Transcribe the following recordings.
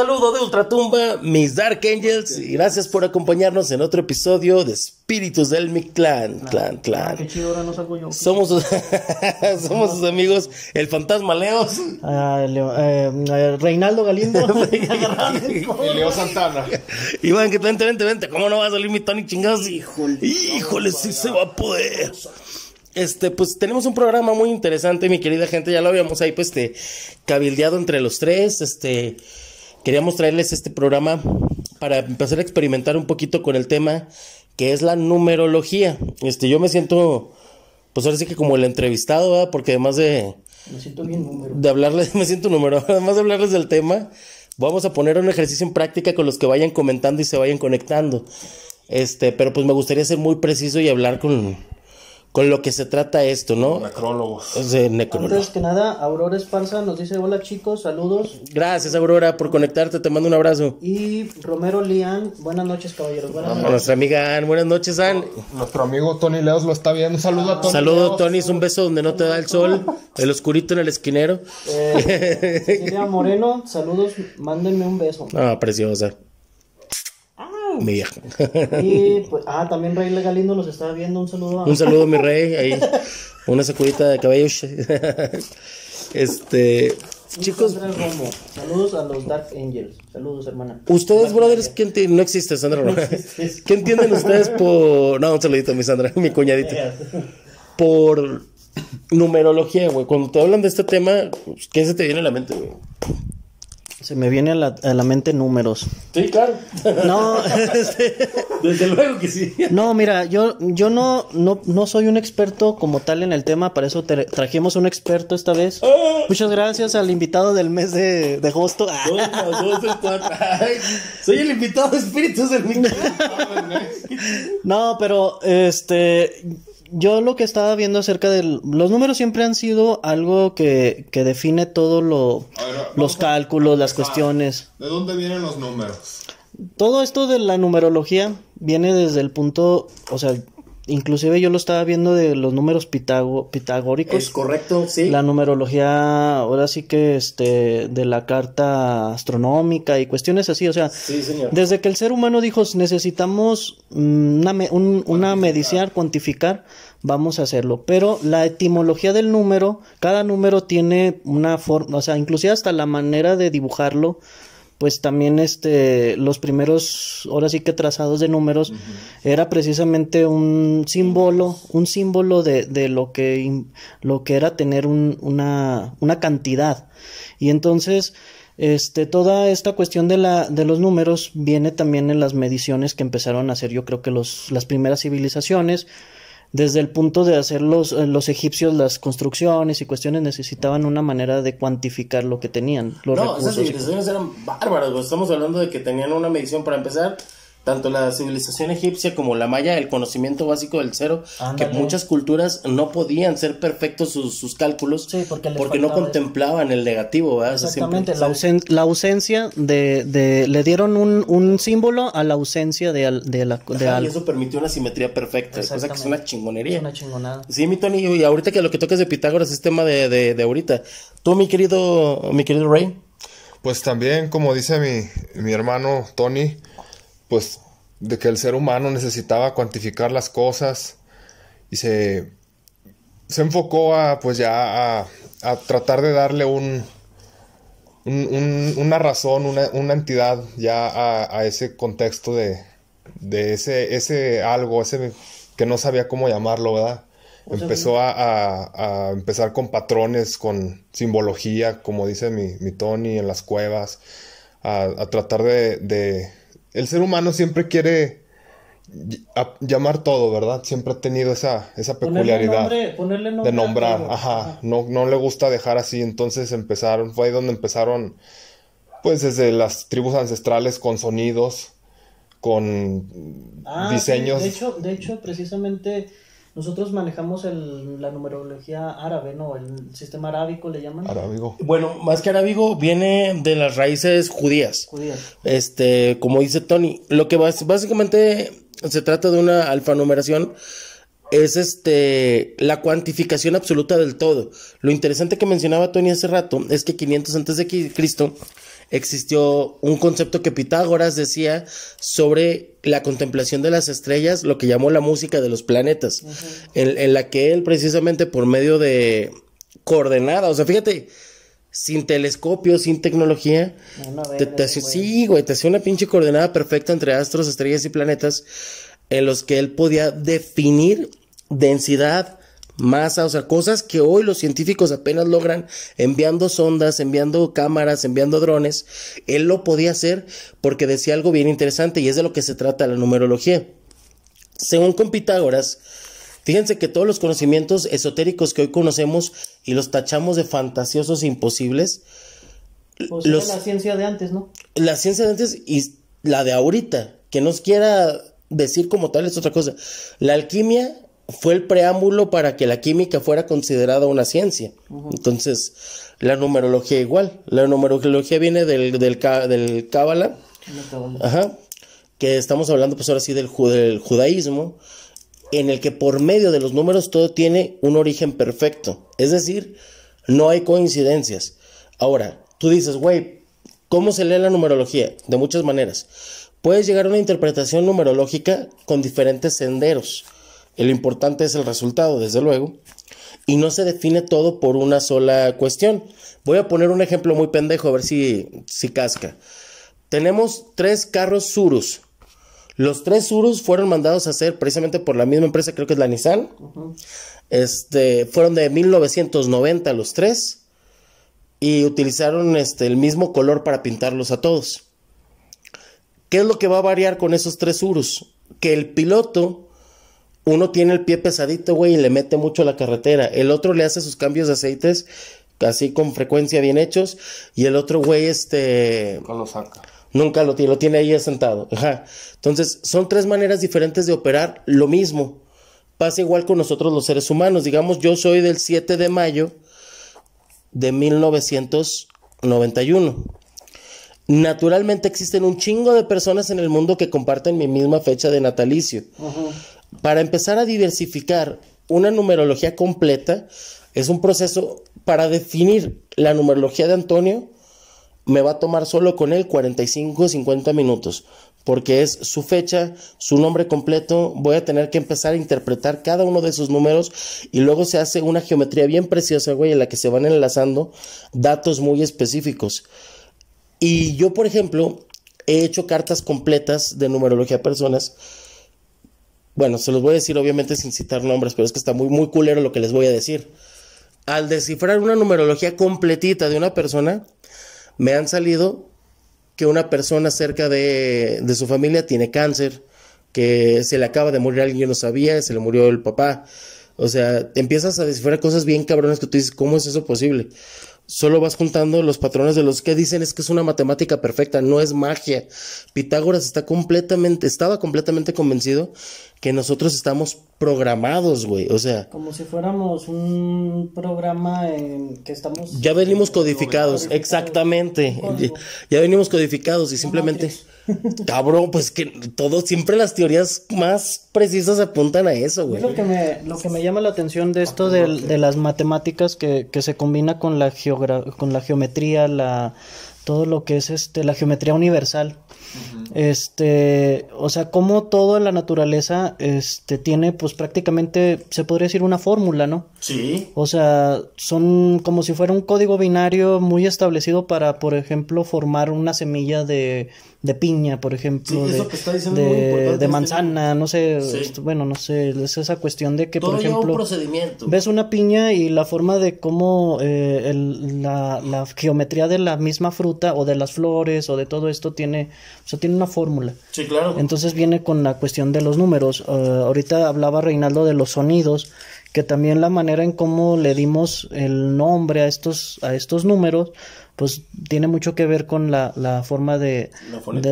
saludo de Ultratumba, mis Dark Angels, y gracias por acompañarnos en otro episodio de Espíritus del Mi Clan, Clan, Clan. Qué chido, ahora no salgo yo. Somos, somos sus amigos, el fantasma Leos. Leo, ah, eh, eh, Reinaldo Galindo. Leo Santana. Iván, que vente, vente, vente, ¿cómo no va a salir mi Tony chingados? Híjole, híjole, sí se va a poder. Este, pues tenemos un programa muy interesante, mi querida gente, ya lo habíamos ahí, pues, este, cabildeado entre los tres, este, queríamos traerles este programa para empezar a experimentar un poquito con el tema que es la numerología. Este, yo me siento, pues ahora sí que como el entrevistado, ¿verdad? porque además de... Me siento bien número. De hablarles, me siento número. Además de hablarles del tema, vamos a poner un ejercicio en práctica con los que vayan comentando y se vayan conectando. Este, pero pues me gustaría ser muy preciso y hablar con, con lo que se trata esto, ¿no? Necrólogos. Es de Antes que nada, Aurora Esparza nos dice, hola chicos, saludos. Gracias Aurora por conectarte, te mando un abrazo. Y Romero Lian, buenas noches caballeros. Buenas noches. Nuestra amiga buenas noches Nuestro amigo Tony Leos lo está viendo, saludo a Tony. Saludo Tony, es un beso donde no te da el sol, el oscurito en el esquinero. Eh, Moreno, saludos, mándenme un beso. Ah, preciosa. Mi vieja. Y pues, ah, también Rey Legalindo nos está viendo. Un saludo. A... Un saludo, mi rey. Ahí, una sacudita de cabello este. Chicos, saludos a los Dark Angels. Saludos, hermana. Ustedes, brothers, ¿quién no existe, Sandra No ¿Qué entienden ustedes por. No, un saludito a mi Sandra, mi cuñadita. Por numerología, güey. Cuando te hablan de este tema, ¿qué se te viene a la mente, güey? Se me viene a la, a la mente números. Sí, claro. No, este, desde luego que sí. No, mira, yo, yo no, no, no soy un experto como tal en el tema, para eso trajimos un experto esta vez. Ah. Muchas gracias al invitado del mes de, de agosto. soy el invitado de espíritus del mundo. no, pero este yo lo que estaba viendo acerca de los números siempre han sido algo que, que define todo lo los cálculos, las cuestiones. ¿De dónde vienen los números? Todo esto de la numerología viene desde el punto, o sea, Inclusive yo lo estaba viendo de los números pitagóricos. correcto, sí. La numerología, ahora sí que este, de la carta astronómica y cuestiones así, o sea, desde que el ser humano dijo necesitamos mm, una, me cuantificar. cuantificar, vamos a hacerlo. Pero la etimología del número, cada número tiene una forma, o sea, inclusive hasta la manera de dibujarlo pues también este los primeros ahora sí que trazados de números era precisamente un símbolo un símbolo de, de lo que lo que era tener un, una, una cantidad y entonces este, toda esta cuestión de, la, de los números viene también en las mediciones que empezaron a hacer yo creo que los, las primeras civilizaciones, desde el punto de hacer los, eh, los, egipcios las construcciones y cuestiones necesitaban una manera de cuantificar lo que tenían. Los no, esas civilizaciones eran bárbaras, estamos hablando de que tenían una medición para empezar, tanto la civilización egipcia como la maya, el conocimiento básico del cero, que muchas culturas no podían ser perfectos sus, cálculos porque, no contemplaban el negativo. Exactamente, la, ausencia de, le dieron un, símbolo a la ausencia de, la, Y eso permitió una simetría perfecta, cosa que es una chingonería. Es una chingonada. Sí, mi Tony, y ahorita que lo que tocas de Pitágoras es tema de, ahorita. Tú, mi querido, mi querido Rey. Pues también, como dice mi, mi hermano Tony, pues de que el ser humano necesitaba cuantificar las cosas y se, enfocó a pues ya a, tratar de darle un, una razón, una, entidad ya a, ese contexto de, ese, ese algo, ese que no sabía cómo llamarlo, ¿verdad? Empezó a, empezar con patrones, con simbología, como dice mi, Tony, en las cuevas, a, tratar de el ser humano siempre quiere llamar todo, ¿verdad? Siempre ha tenido esa, esa peculiaridad de nombrar, ajá, No, no le gusta dejar así, entonces empezaron, fue ahí donde empezaron, pues desde las tribus ancestrales con sonidos, con ah, diseños. De hecho, de hecho, precisamente nosotros manejamos el, la numerología árabe, ¿no? El sistema arábico le llaman. Arábigo. Bueno, más que arábigo, viene de las raíces judías. Judías. Este, como dice Tony, lo que básicamente se trata de una alfanumeración es este la cuantificación absoluta del todo. Lo interesante que mencionaba Tony hace rato es que 500 antes de Cristo existió un concepto que Pitágoras decía sobre la contemplación de las estrellas, lo que llamó la música de los planetas, en, la que él precisamente por medio de coordenadas, o sea, fíjate, sin telescopio, sin tecnología, güey, te hacía una pinche coordenada perfecta entre astros, estrellas y planetas, en los que él podía definir densidad, más o sea, cosas que hoy los científicos apenas logran enviando sondas, enviando cámaras, enviando drones. Él lo podía hacer porque decía algo bien interesante y es de lo que se trata la numerología. Según con Pitágoras, fíjense que todos los conocimientos esotéricos que hoy conocemos y los tachamos de fantasiosos e imposibles. Pues la ciencia de antes, ¿no? La ciencia de antes y la de ahorita, que nos quiera decir como tal es otra cosa. La alquimia fue el preámbulo para que la química fuera considerada una ciencia. Entonces, la numerología igual. La numerología viene del, del, ajá, que estamos hablando pues ahora sí del, del, judaísmo, en el que por medio de los números todo tiene un origen perfecto. Es decir, no hay coincidencias. Ahora, tú dices, güey, ¿cómo se lee la numerología? De muchas maneras. Puedes llegar a una interpretación numerológica con diferentes senderos el importante es el resultado, desde luego. Y no se define todo por una sola cuestión. Voy a poner un ejemplo muy pendejo, a ver si, si casca. Tenemos tres carros Surus. Los tres Surus fueron mandados a hacer precisamente por la misma empresa, creo que es la Nissan. Este, fueron de 1990 los tres y utilizaron este, el mismo color para pintarlos a todos. ¿Qué es lo que va a variar con esos tres surus? Que el piloto uno tiene el pie pesadito, güey, y le mete mucho la carretera. El otro le hace sus cambios de aceites casi con frecuencia bien hechos. Y el otro güey, este. Nunca lo saca. Nunca lo tiene, ahí asentado. Ajá. Entonces, son tres maneras diferentes de operar lo mismo. Pasa igual con nosotros los seres humanos. Digamos, yo soy del 7 de mayo de 1991. Naturalmente existen un chingo de personas en el mundo que comparten mi misma fecha de natalicio. Ajá. Para empezar a diversificar una numerología completa, es un proceso para definir la numerología de Antonio, me va a tomar solo con él 45 50 minutos, porque es su fecha, su nombre completo, voy a tener que empezar a interpretar cada uno de sus números y luego se hace una geometría bien preciosa, güey, en la que se van enlazando datos muy específicos. Y yo, por ejemplo, he hecho cartas completas de numerología a personas bueno, se los voy a decir obviamente sin citar nombres, pero es que está muy, muy culero lo que les voy a decir. Al descifrar una numerología completita de una persona, me han salido que una persona cerca de, su familia tiene cáncer, que se le acaba de morir alguien, yo no sabía, se le murió el papá. O sea, empiezas a descifrar cosas bien cabrones que tú dices, ¿cómo es eso posible? Solo vas juntando los patrones de los que dicen es que es una matemática perfecta, no es magia. Pitágoras está completamente, estaba completamente convencido que nosotros estamos programados, güey. O sea. Como si fuéramos un programa en que estamos. Ya venimos codificados, exactamente. Ya, venimos codificados y simplemente. Cabrón, pues que todo, siempre las teorías más precisas apuntan a eso, güey. Lo que me, lo que me llama la atención de esto de, las matemáticas que, que, se combina con la, geogra con la geometría, la, todo lo que es este, la geometría universal este, o sea, como Todo en la naturaleza este, tiene, pues prácticamente, se podría decir una fórmula, ¿no? Sí. O sea, son como si fuera un código binario muy establecido para, por ejemplo, formar una semilla de, de piña, por ejemplo, de, de, manzana, no sé, este, bueno, no sé, es esa cuestión de que, por ejemplo, ves una piña y la forma de cómo eh, la, la geometría de la misma fruta o de las flores o de todo esto tiene, o tiene una fórmula. Sí, claro. Entonces viene con la cuestión de los números. Eh, ahorita hablaba Reinaldo de los sonidos, que también la manera en cómo le dimos el nombre a estos, a estos números, pues tiene mucho que ver con la, forma de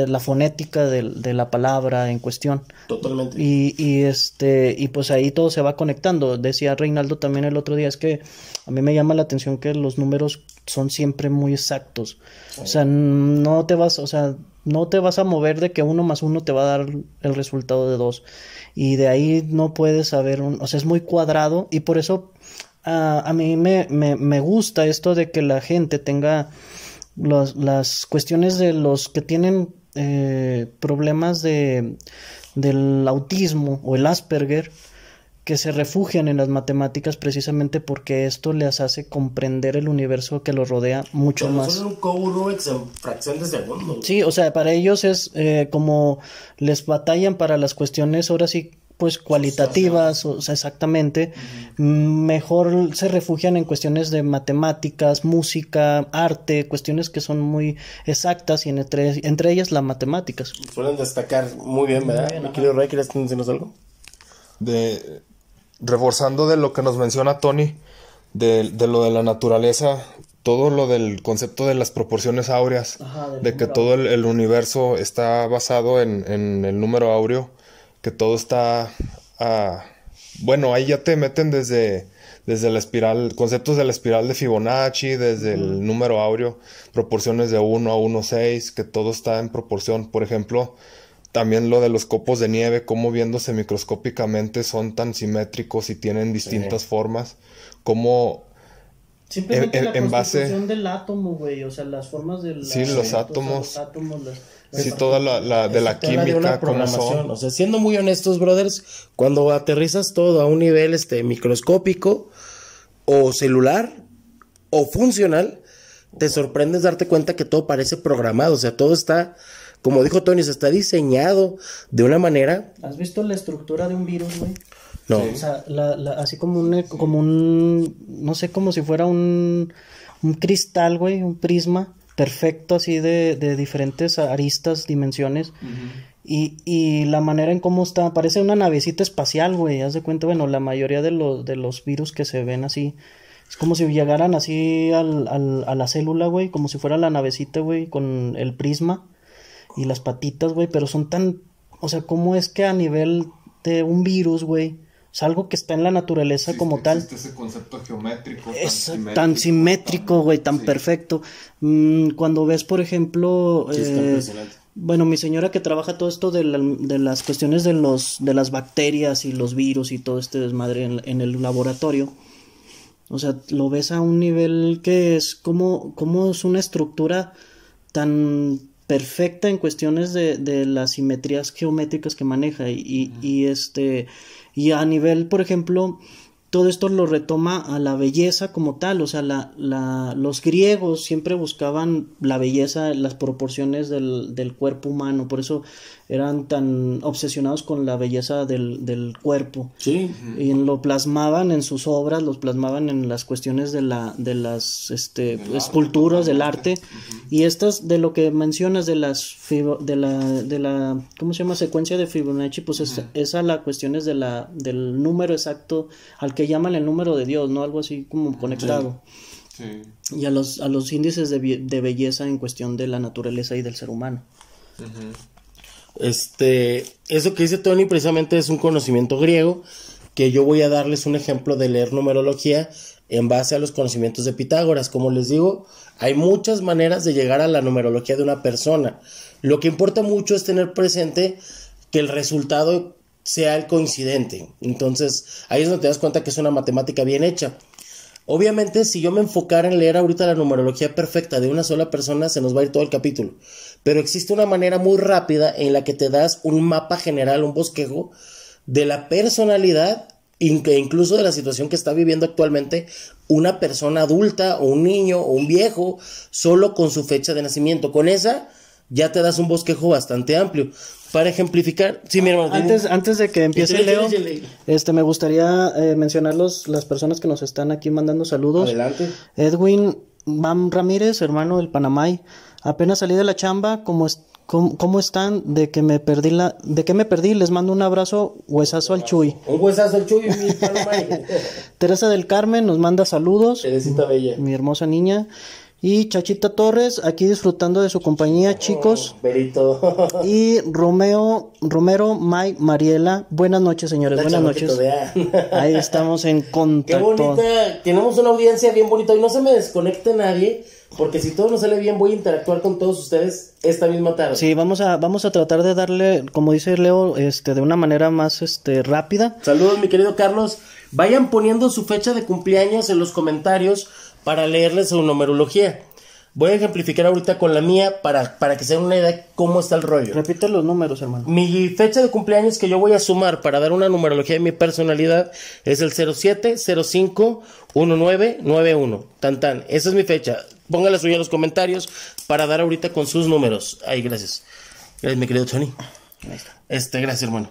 la, fonética de, la palabra en cuestión. Totalmente. Y, este, y pues ahí todo se va conectando. Decía Reinaldo también el otro día, es que a mí me llama la atención que los números son siempre muy exactos. O sea, no te vas, o sea, no te vas a mover de que uno más uno te va a dar el resultado de dos. Y de ahí no puedes saber, un, o sea, es muy cuadrado y por eso a mí me, me, me, gusta esto de que la gente tenga las cuestiones de los que tienen eh, problemas de, del autismo o el Asperger que se refugian en las matemáticas precisamente porque esto les hace comprender el universo que los rodea mucho más. un en fracción de Sí, o sea, para ellos es eh, como les batallan para las cuestiones ahora sí pues cualitativas, o sea, exactamente, mm, mejor se refugian en cuestiones de matemáticas, música, arte, cuestiones que son muy exactas y entre, ellas las matemáticas. Suelen destacar muy bien, ¿verdad? Muy decirnos algo? De, reforzando de lo que nos menciona Tony, de, lo de la naturaleza, todo lo del concepto de las proporciones áureas, de que todo el, universo está basado en, el número áureo, que todo está... bueno, ahí ya te meten desde, desde la espiral, conceptos de la espiral de Fibonacci, desde el número áureo, proporciones de 1 a 1.6, que todo está en proporción. Por ejemplo, también lo de los copos de nieve, cómo viéndose microscópicamente son tan simétricos y tienen distintas formas, cómo Simplemente en, eh, la eh, en base del átomo, güey, o sea, las formas Sí, los átomos. sí, toda la, de la química, como Son? O sea, siendo muy honestos, brothers, cuando aterrizas todo a un nivel este microscópico o celular o funcional, te sorprendes darte cuenta que todo parece programado, o sea, todo está como dijo Tony, se está diseñado de una manera. ¿Has visto la estructura de un virus, güey? No. O sea, así como un, como un, no sé, como si fuera un, un cristal, güey, un prisma perfecto así de, de diferentes aristas, dimensiones. Y, la manera en cómo está, parece una navecita espacial, güey, haz de cuenta, bueno, la mayoría de los, de los virus que se ven así, es como si llegaran así al, al, a la célula, güey, como si fuera la navecita, güey, con el prisma y las patitas, güey, pero son tan, o sea, ¿cómo es que a nivel de un virus, güey? Es algo que está en la naturaleza como tal. Existe ese concepto geométrico. Es tan simétrico, güey, tan, perfecto. Mm, cuando ves, por ejemplo... Eh, bueno, mi señora que trabaja todo esto de, las cuestiones de, los, de las bacterias y los virus y todo este desmadre en, el laboratorio. O sea, lo ves a un nivel que es como, como es una estructura tan perfecta en cuestiones de, de, las simetrías geométricas que maneja y, este y a nivel por ejemplo todo esto lo retoma a la belleza como tal o sea los griegos siempre buscaban la belleza las proporciones del, del, cuerpo humano por eso eran tan obsesionados con la belleza del, del cuerpo. Sí. Y lo plasmaban en sus obras, los plasmaban en las cuestiones de, la, de las este, esculturas, del arte. Y estas, de lo que mencionas de las, de la, de la, ¿cómo se llama? Secuencia de Fibonacci, pues es, esa la cuestión de la, del número exacto, al que llaman el número de Dios, ¿no? Algo así como conectado. Sí. Y a los, a los índices de, belleza en cuestión de la naturaleza y del ser humano. Este, eso que dice Tony precisamente es un conocimiento griego que yo voy a darles un ejemplo de leer numerología en base a los conocimientos de Pitágoras. Como les digo, hay muchas maneras de llegar a la numerología de una persona. Lo que importa mucho es tener presente que el resultado sea el coincidente. Entonces, ahí es donde te das cuenta que es una matemática bien hecha. Obviamente, si yo me enfocara en leer ahorita la numerología perfecta de una sola persona, se nos va a ir todo el capítulo. Pero existe una manera muy rápida en la que te das un mapa general, un bosquejo de la personalidad e incluso de la situación que está viviendo actualmente una persona adulta o un niño o un viejo, solo con su fecha de nacimiento. Con esa ya te das un bosquejo bastante amplio. Para ejemplificar, sí, mi hermano. Antes, antes de que empiece Leo, este, me gustaría eh, mencionar las personas que nos están aquí mandando saludos. Adelante. Edwin van Ramírez, hermano del Panamá Apenas salí de la chamba, ¿Cómo, están? De que me perdí la, de que me perdí, les mando un abrazo, huesazo al Chuy. Un huesazo al Chuy, mi Teresa del Carmen nos manda saludos. Teresita Bella. Mi hermosa niña. Y Chachita Torres, aquí disfrutando de su compañía, oh, chicos. y Romeo, Romero, May, Mariela. Buenas noches, señores. buenas noches. Ahí estamos en contacto. Qué bonita. Tenemos una audiencia bien bonita. Y no se me desconecte nadie. Porque si todo no sale bien, voy a interactuar con todos ustedes esta misma tarde. Sí, vamos a, vamos a tratar de darle, como dice Leo, este, de una manera más este, rápida. Saludos, mi querido Carlos. Vayan poniendo su fecha de cumpleaños en los comentarios para leerles su numerología. Voy a ejemplificar ahorita con la mía para, para que se den una idea de cómo está el rollo. Repite los números, hermano. Mi fecha de cumpleaños que yo voy a sumar para dar una numerología de mi personalidad es el 07051991. Tan tan. Esa es mi fecha. Póngala suya en los comentarios para dar ahorita con sus números. Ahí, gracias. Gracias, mi querido Tony. Este, gracias, hermano.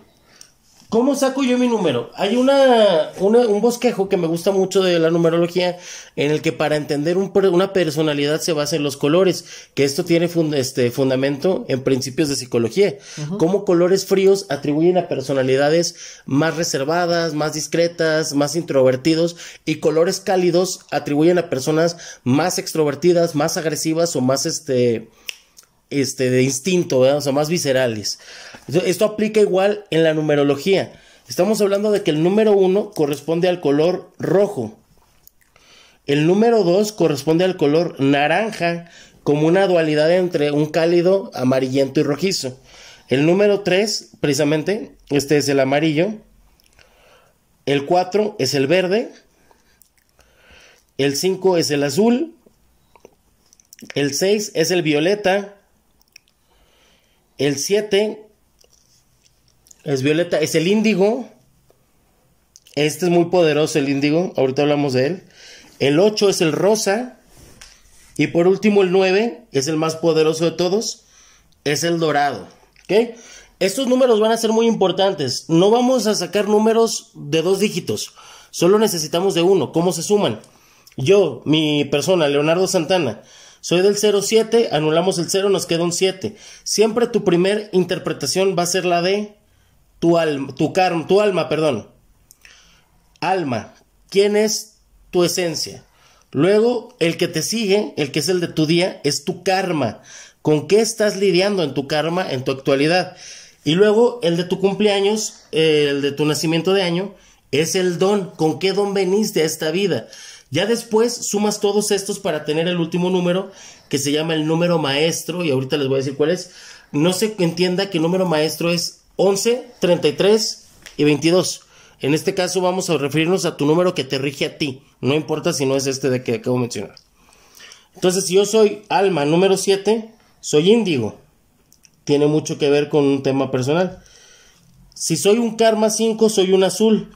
¿Cómo saco yo mi número? Hay una, un bosquejo que me gusta mucho de la numerología, en el que para entender una personalidad se basa en los colores, que esto tiene este fundamento en principios de psicología. Cómo colores fríos atribuyen a personalidades más reservadas, más discretas, más introvertidos, y colores cálidos atribuyen a personas más extrovertidas, más agresivas o más este este, de instinto, o sea, más viscerales. Esto aplica igual en la numerología. Estamos hablando de que el número 1 corresponde al color rojo. El número 2 corresponde al color naranja, como una dualidad entre un cálido, amarillento y rojizo. El número 3, precisamente, este es el amarillo. El 4 es el verde. El 5 es el azul. El 6 es el violeta. El 7 es violeta, es el índigo. Este es muy poderoso, el índigo. Ahorita hablamos de él. El 8 es el rosa. Y por último, el 9 es el más poderoso de todos. Es el dorado. Estos números van a ser muy importantes. No vamos a sacar números de dos dígitos. Solo necesitamos de uno. ¿Cómo se suman? Yo, mi persona, Leonardo Santana, soy del 07, anulamos el 0, nos queda un 7. Siempre tu primer interpretación va a ser la de tu alma, tu tu alma, perdón. Alma, ¿quién es tu esencia? Luego, el que te sigue, el que es el de tu día, es tu karma. ¿Con qué estás lidiando en tu karma, en tu actualidad? Y luego, el de tu cumpleaños, el de tu nacimiento de año, es el don. ¿Con qué don veniste a esta vida? Ya después sumas todos estos para tener el último número que se llama el número maestro y ahorita les voy a decir cuál es. No se entienda que el número maestro es 11, 33 y 22. En este caso vamos a referirnos a tu número que te rige a ti. No importa si no es este de que acabo de mencionar. Entonces, si yo soy alma número 7, soy índigo. Tiene mucho que ver con un tema personal. Si soy un karma 5, soy un azul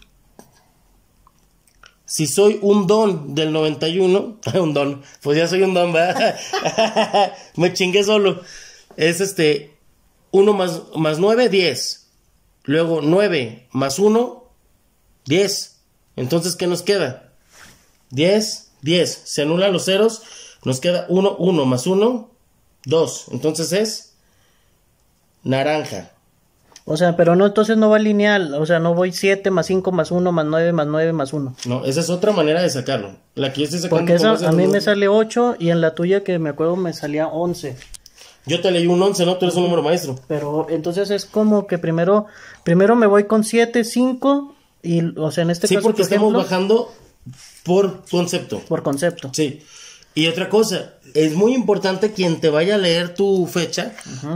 si soy un don del 91, un don, pues ya soy un don, Me chingué solo. Es este, 1 más, más 9, 10. Luego 9 más 1, 10. Entonces, ¿qué nos queda? 10, 10. Se anulan los ceros, nos queda 1, 1 más 1, 2. Entonces es naranja. O sea, pero no, entonces no va lineal, o sea, no voy 7 más 5 más 1 más 9 más 9 más 1. No, esa es otra manera de sacarlo. La que yo estoy sacando Porque esa, a mí me sale 8 y en la tuya que me acuerdo me salía 11. Yo te leí un 11, ¿no? Tú eres un número maestro. Pero entonces es como que primero primero me voy con 7, 5 y o sea, en este caso Sí, porque por estamos bajando por concepto. Por concepto. Sí. Y otra cosa, es muy importante quien te vaya a leer tu fecha,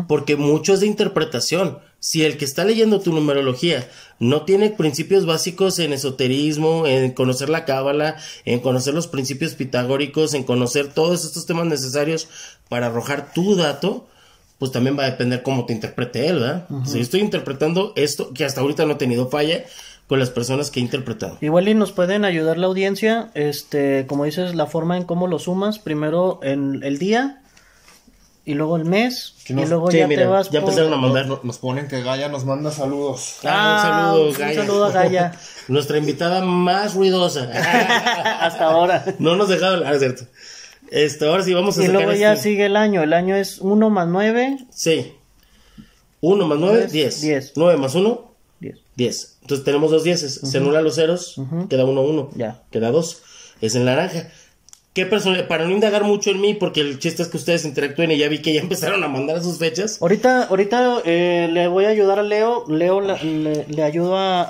porque mucho es de interpretación. Si el que está leyendo tu numerología no tiene principios básicos en esoterismo, en conocer la cábala, en conocer los principios pitagóricos, en conocer todos estos temas necesarios para arrojar tu dato, pues también va a depender cómo te interprete él, ¿verdad? Si yo estoy interpretando esto, que hasta ahorita no he tenido falla, con las personas que he interpretado. Igual y nos pueden ayudar la audiencia, este, como dices, la forma en cómo lo sumas, primero en el día y luego el mes y luego ya te vas ya empezaron a mandar nos, ponen que Gaia nos manda saludos ah, un ah, saludo Gaia. un saludo a Gaia nuestra invitada más ruidosa hasta ahora no nos dejaba hablar ah, cierto este, ahora sí vamos a Y luego ya este. sigue el año. El año es 1 más 9. Sí. 1 más 9, diez, 10. 9 más 1, entonces tenemos dos 10. Se anulan los ceros, queda 1-1. Uno, uno. Queda dos, Es en naranja. ¿Qué persona? Para no indagar mucho en mí, porque el chiste es que ustedes interactúen y ya vi que ya empezaron a mandar sus fechas. Ahorita, ahorita eh, le voy a ayudar a Leo. Leo le, ayuda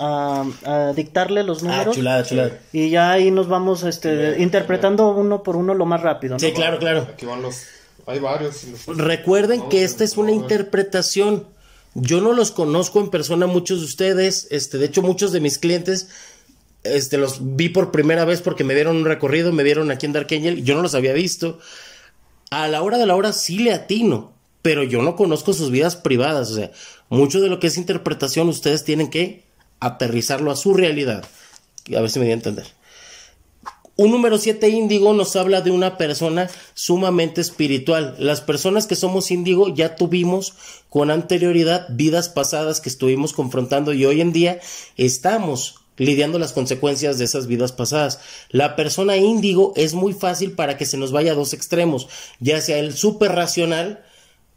a, dictarle los ah, números. Ah, chulada, chulada. Y ya ahí nos vamos este, interpretando uno por uno lo más rápido. Sí, claro, claro. Aquí van los. Hay varios. Recuerden que esta es una interpretación. Yo no los conozco en persona muchos de ustedes, este, de hecho muchos de mis clientes este, los vi por primera vez porque me dieron un recorrido, me vieron aquí en Dark Angel, yo no los había visto. A la hora de la hora sí le atino, pero yo no conozco sus vidas privadas, o sea, mucho de lo que es interpretación ustedes tienen que aterrizarlo a su realidad. A ver si me voy a entender. Un número 7 índigo nos habla de una persona sumamente espiritual. Las personas que somos índigo ya tuvimos con anterioridad vidas pasadas que estuvimos confrontando y hoy en día estamos lidiando las consecuencias de esas vidas pasadas. La persona índigo es muy fácil para que se nos vaya a dos extremos, ya sea el súper racional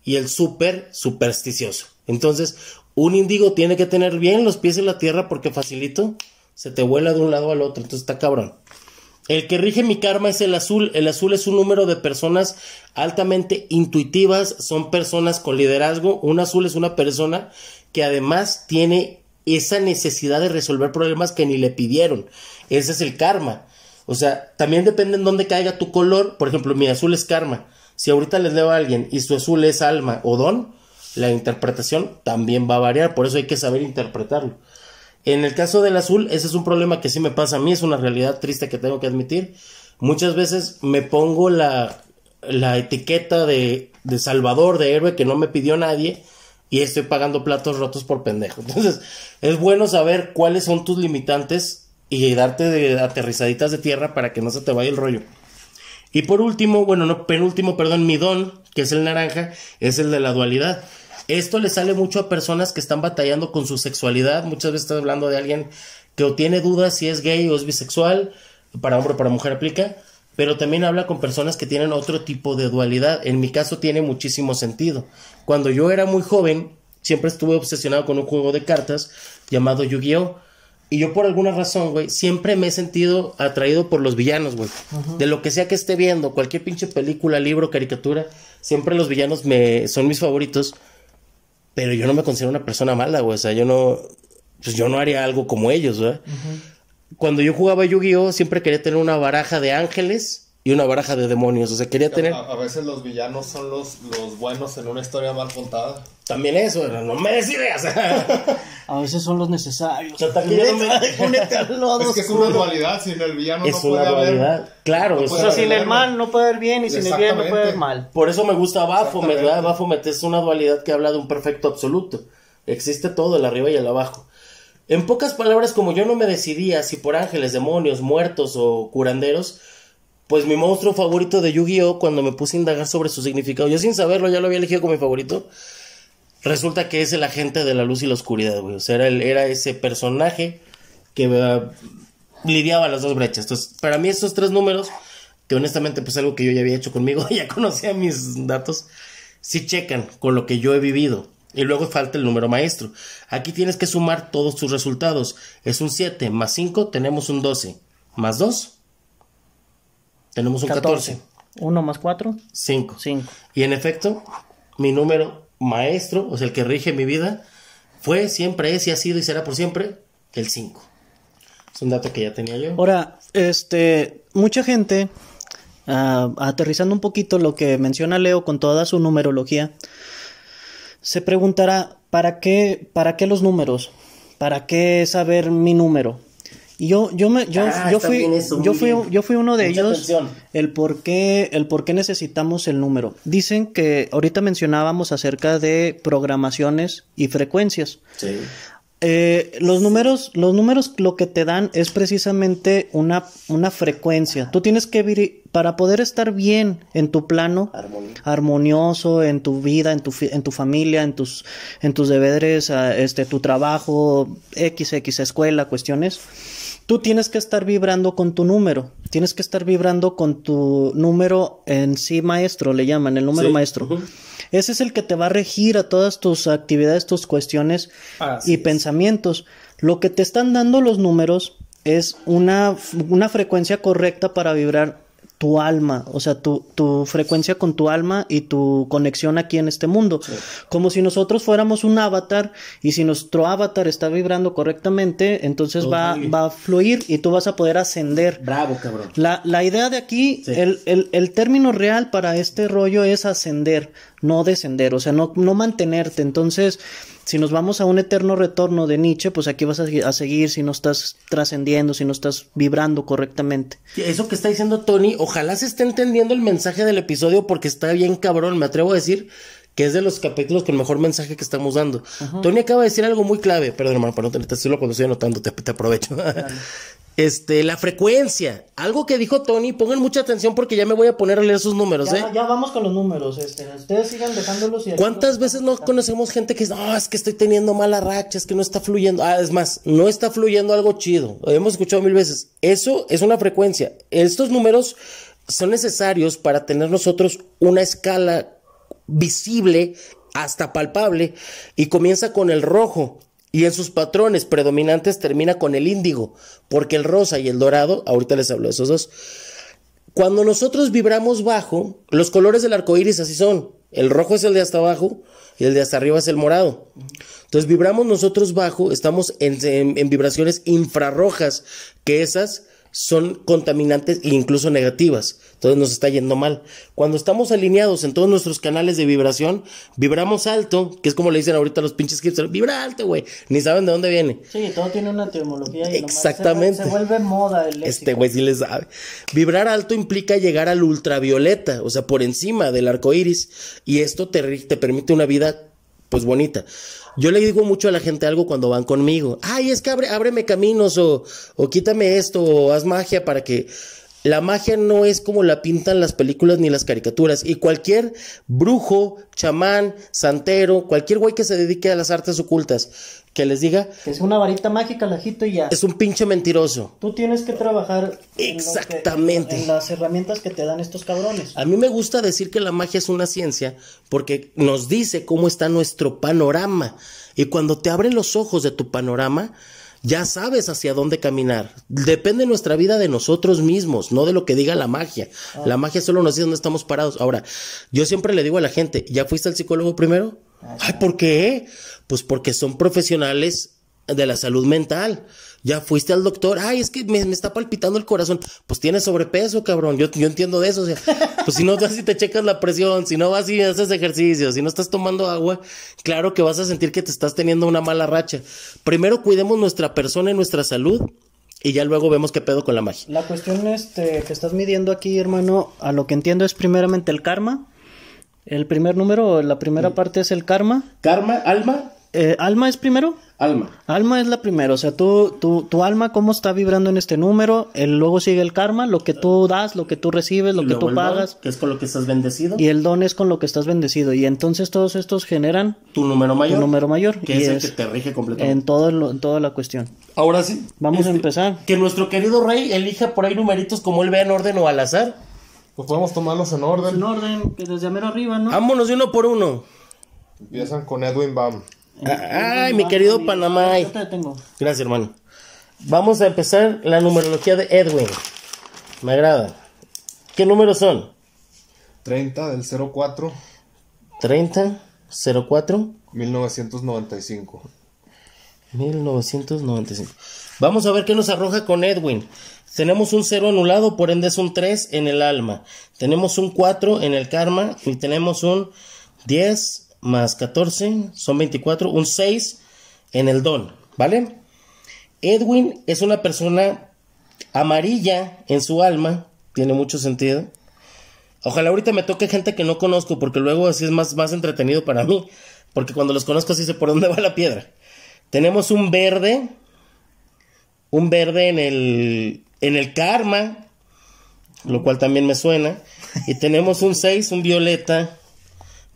y el súper supersticioso. Entonces, un índigo tiene que tener bien los pies en la tierra porque facilito se te vuela de un lado al otro, entonces está cabrón. El que rige mi karma es el azul. El azul es un número de personas altamente intuitivas, son personas con liderazgo. Un azul es una persona que además tiene esa necesidad de resolver problemas que ni le pidieron. Ese es el karma. O sea, también depende en dónde caiga tu color. Por ejemplo, mi azul es karma. Si ahorita les leo a alguien y su azul es alma o don, la interpretación también va a variar. Por eso hay que saber interpretarlo. En el caso del azul, ese es un problema que sí me pasa a mí, es una realidad triste que tengo que admitir. Muchas veces me pongo la, etiqueta de, de salvador, de héroe que no me pidió nadie y estoy pagando platos rotos por pendejo. Entonces, es bueno saber cuáles son tus limitantes y darte de aterrizaditas de tierra para que no se te vaya el rollo. Y por último, bueno, no, penúltimo, perdón, mi don, que es el naranja, es el de la dualidad. Esto le sale mucho a personas que están batallando con su sexualidad. Muchas veces estás hablando de alguien que tiene dudas si es gay o es bisexual, para hombre o para mujer aplica, pero también habla con personas que tienen otro tipo de dualidad. En mi caso tiene muchísimo sentido. Cuando yo era muy joven, siempre estuve obsesionado con un juego de cartas llamado Yu-Gi-Oh! Y yo por alguna razón, güey, siempre me he sentido atraído por los villanos, güey. De lo que sea que esté viendo, cualquier pinche película, libro, caricatura, siempre los villanos me son mis favoritos pero yo no me considero una persona mala, güey. O sea, yo no. Pues yo no haría algo como ellos, güey. Cuando yo jugaba Yu-Gi-Oh! siempre quería tener una baraja de ángeles y una baraja de demonios. O sea, quería tener. A, veces los villanos son los, los buenos en una historia mal contada. También eso, no, me des ideas. a veces son los necesarios. O sea, también Es que es una dualidad, sin el villano no puede claro. o sea, sin el mal no puede haber bien y sin el bien no puede haber mal. Por eso me gusta Baphomet, ¿verdad? Baphomet es una dualidad que habla de un perfecto absoluto. Existe todo, el arriba y el abajo. En pocas palabras, como yo no me decidía si por ángeles, demonios, muertos o curanderos, pues mi monstruo favorito de Yu-Gi-Oh! cuando me puse a indagar sobre su significado, yo sin saberlo ya lo había elegido como mi favorito, resulta que es el agente de la luz y la oscuridad, güey. O sea, era, era ese personaje que eh, lidiaba las dos brechas. Entonces, para mí estos tres números, que honestamente pues algo que yo ya había hecho conmigo, ya conocía mis datos, Si checan con lo que yo he vivido. Y luego falta el número maestro. Aquí tienes que sumar todos tus resultados. Es un 7, más 5 tenemos un 12, más 2 tenemos un 14. 1 más cuatro. Cinco. Cinco. Y en efecto, mi número maestro, o sea, el que rige mi vida, fue, siempre es y ha sido y será por siempre el 5. Es un dato que ya tenía yo. Ahora, este, mucha gente, ah, aterrizando un poquito lo que menciona Leo con toda su numerología, se preguntará, ¿para qué, para qué los números? ¿Para qué saber mi número? Yo, yo me, yo, ah, yo, fui, yo, yo fui, uno de ellos. El por qué, el por qué necesitamos el número. Dicen que ahorita mencionábamos acerca de programaciones y frecuencias. Eh, los números, los números lo que te dan es precisamente una, una frecuencia. Tú tienes que vivir, para poder estar bien en tu plano, armonioso, en tu vida, en tu, en tu familia, en tus, en tus deberes, ah, este, tu trabajo, X, X escuela, cuestiones Tú tienes que estar vibrando con tu número, tienes que estar vibrando con tu número en sí maestro, le llaman, el número maestro. Ese es el que te va a regir a todas tus actividades, tus cuestiones y pensamientos. Lo que te están dando los números es una, una frecuencia correcta para vibrar tu alma, o sea, tu, frecuencia con tu alma y tu conexión aquí en este mundo. Como si nosotros fuéramos un avatar y si nuestro avatar está vibrando correctamente, entonces va, va, a fluir y tú vas a poder ascender. Bravo, cabrón. La, idea de aquí, el, término real para este rollo es ascender, no descender, o sea, no, no mantenerte. Entonces, si nos vamos a un eterno retorno de Nietzsche, pues aquí vas a, seguir si no estás trascendiendo, si no estás vibrando correctamente. Eso que está diciendo Tony, ojalá se esté entendiendo el mensaje del episodio porque está bien cabrón, me atrevo a decir que es de los capítulos con mejor mensaje que estamos dando. Tony acaba de decir algo muy clave, perdón hermano, para no tenerte cuando estoy anotando, te, aprovecho. Este, la frecuencia, algo que dijo Tony, pongan mucha atención porque ya me voy a poner a leer sus números, ya, ¿eh? vamos con los números, este, ustedes sigan dejándolos y ¿Cuántas veces no conocemos gente que dice, "No, ah, es que estoy teniendo mala racha, es que no está fluyendo"? Ah, es más, no está fluyendo algo chido. Lo hemos escuchado mil veces. Eso es una frecuencia. Estos números son necesarios para tener nosotros una escala visible hasta palpable y comienza con el rojo y en sus patrones predominantes termina con el índigo, porque el rosa y el dorado, ahorita les hablo de esos dos. Cuando nosotros vibramos bajo, los colores del arco iris así son. El rojo es el de hasta abajo y el de hasta arriba es el morado. Entonces vibramos nosotros bajo, estamos en, vibraciones infrarrojas, que esas son contaminantes e incluso negativas. Entonces nos está yendo mal. Cuando estamos alineados en todos nuestros canales de vibración, vibramos alto, que es como le dicen ahorita los pinches hipsters, vibra alto, güey. Ni saben de dónde viene. Sí, todo tiene una etimología. Exactamente. Se, vuelve moda el léxico. Este güey sí le sabe. Vibrar alto implica llegar al ultravioleta, o sea, por encima del arco iris. Y esto te, te permite una vida, pues, bonita. Yo le digo mucho a la gente algo cuando van conmigo. Ay, es que abre, ábreme caminos o, o quítame esto o haz magia para que la magia no es como la pintan las películas ni las caricaturas. Y cualquier brujo, chamán, santero, cualquier güey que se dedique a las artes ocultas, que les diga. Es una varita mágica, la y ya. Es un pinche mentiroso. Tú tienes que trabajar. Exactamente. en, las herramientas que te dan estos cabrones. A mí me gusta decir que la magia es una ciencia porque nos dice cómo está nuestro panorama. Y cuando te abren los ojos de tu panorama ya sabes hacia dónde caminar. Depende nuestra vida de nosotros mismos, no de lo que diga la magia. Ah. La magia solo nos dice dónde estamos parados. Ahora, yo siempre le digo a la gente, ¿ya fuiste al psicólogo primero? Ah, Ay, ¿por qué? Pues porque son profesionales de la salud mental. Ya fuiste al doctor, ay, es que me, está palpitando el corazón. Pues tienes sobrepeso, cabrón. Yo, yo entiendo de eso. sea, pues si no vas y te checas la presión, si no vas y haces ejercicio, si no estás tomando agua, claro que vas a sentir que te estás teniendo una mala racha. Primero cuidemos nuestra persona y nuestra salud y ya luego vemos qué pedo con la magia. La cuestión este, que estás midiendo aquí, hermano, a lo que entiendo es primeramente el karma. El primer número, la primera mm. parte es el karma. Karma, alma, eh, ¿Alma es primero? Alma. Alma es la primera, o sea, tu alma, cómo está vibrando en este número, el, luego sigue el karma, lo que tú das, lo que tú recibes, lo que tú pagas. que es con lo que estás bendecido. Y el don es con lo que estás bendecido. Y entonces todos estos generan... Tu número mayor. Tu número mayor. Que es el que te rige completamente. En, todo en toda la cuestión. Ahora sí. Vamos a este, empezar. Que nuestro querido rey elija por ahí numeritos como él vea en orden o al azar. Pues podemos tomarlos en orden. En orden, que desde arriba, ¿no? Vámonos de uno por uno. Empiezan con Edwin Bam. Ah, ay, mi querido Panamá. Ah, tengo. Gracias, hermano. Vamos a empezar la numerología de Edwin. Me agrada. ¿Qué números son? 30 del 04. 30 04 1995. 1995. Vamos a ver qué nos arroja con Edwin. Tenemos un cero anulado, por ende es un 3 en el alma. Tenemos un 4 en el karma y tenemos un 10 más 14 son 24, un 6 en el don, ¿vale? Edwin es una persona amarilla en su alma, tiene mucho sentido. Ojalá ahorita me toque gente que no conozco, porque luego así es más, más entretenido para mí, porque cuando los conozco así sé por dónde va la piedra. Tenemos un verde, un verde en el, en el karma, lo cual también me suena, y tenemos un 6, un violeta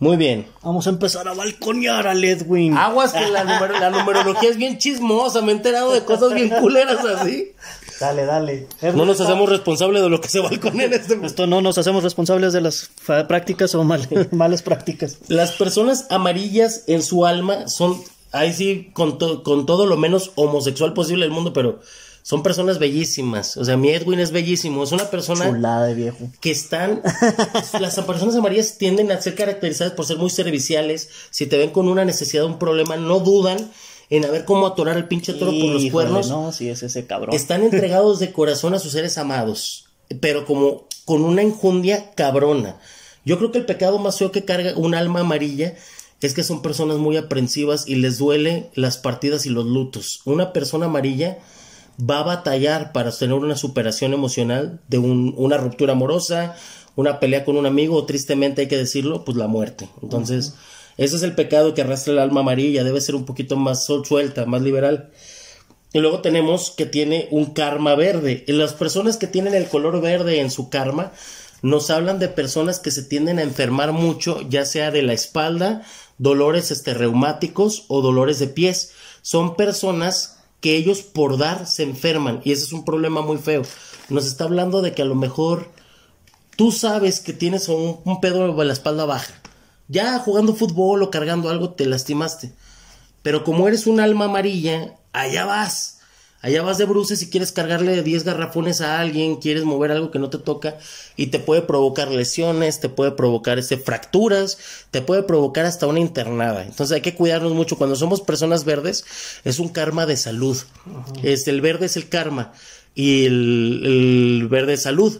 muy bien. Vamos a empezar a balconear a Ledwin. Aguas que la, la numerología es bien chismosa, me he enterado de cosas bien culeras así. Dale, dale. no nos hacemos responsables de lo que se balcone en este Esto no nos hacemos responsables de las prácticas o malas prácticas. Las personas amarillas en su alma son, ahí sí, con, con todo lo menos homosexual posible del mundo, pero son personas bellísimas. O sea, mi Edwin es bellísimo. Es una persona. Chulada de viejo. Que están. las personas amarillas tienden a ser caracterizadas por ser muy serviciales. Si te ven con una necesidad, un problema, no dudan en a ver cómo atorar El pinche toro por los cuernos. No, sí, es ese cabrón. Están entregados de corazón a sus seres amados, pero como con una injundia cabrona. Yo creo que el pecado más feo que carga un alma amarilla es que son personas muy aprensivas y les duele las partidas y los lutos. Una persona amarilla va a batallar para tener una superación emocional de una ruptura amorosa, una pelea con un amigo o tristemente hay que decirlo, pues la muerte. Entonces, ese es el pecado que arrastra el alma amarilla, debe ser un poquito más suelta, más liberal. Y luego tenemos que tiene un karma verde. las personas que tienen el color verde en su karma nos hablan de personas que se tienden a enfermar mucho, ya sea de la espalda, dolores este, reumáticos o dolores de pies. Son personas que ellos por dar se enferman y ese es un problema muy feo. Nos está hablando de que a lo mejor tú sabes que tienes un, pedo en la espalda baja. Ya jugando fútbol o cargando algo te lastimaste. Pero como eres un alma amarilla, allá vas Allá vas de bruces y quieres cargarle 10 garrafones a alguien, quieres mover algo que no te toca y te puede provocar lesiones, te puede provocar este, fracturas, te puede provocar hasta una internada. Entonces hay que cuidarnos mucho. Cuando somos personas verdes es un karma de salud. Este, el verde es el karma y el, el verde es salud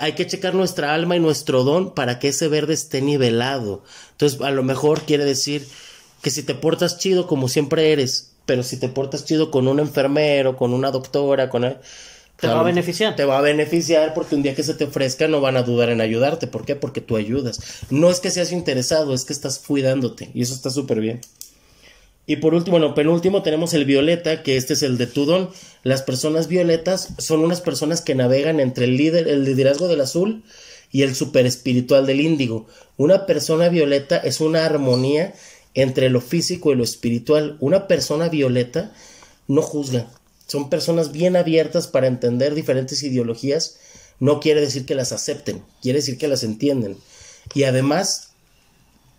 hay que checar nuestra alma y nuestro don para que ese verde esté nivelado. Entonces, a lo mejor quiere decir que si te portas chido como siempre eres pero si te portas chido con un enfermero, con una doctora, con... él... te va a beneficiar. Te va a beneficiar porque un día que se te ofrezca no van a dudar en ayudarte. ¿Por qué? Porque tú ayudas. No es que seas interesado, es que estás cuidándote. Y eso está súper bien. Y por último, bueno, penúltimo tenemos el violeta, que este es el de Tudon. Las personas violetas son unas personas que navegan entre el, líder, el liderazgo del azul y el super espiritual del índigo. Una persona violeta es una armonía entre lo físico y lo espiritual. Una persona violeta no juzga. Son personas bien abiertas para entender diferentes ideologías. No quiere decir que las acepten, quiere decir que las entienden. Y además,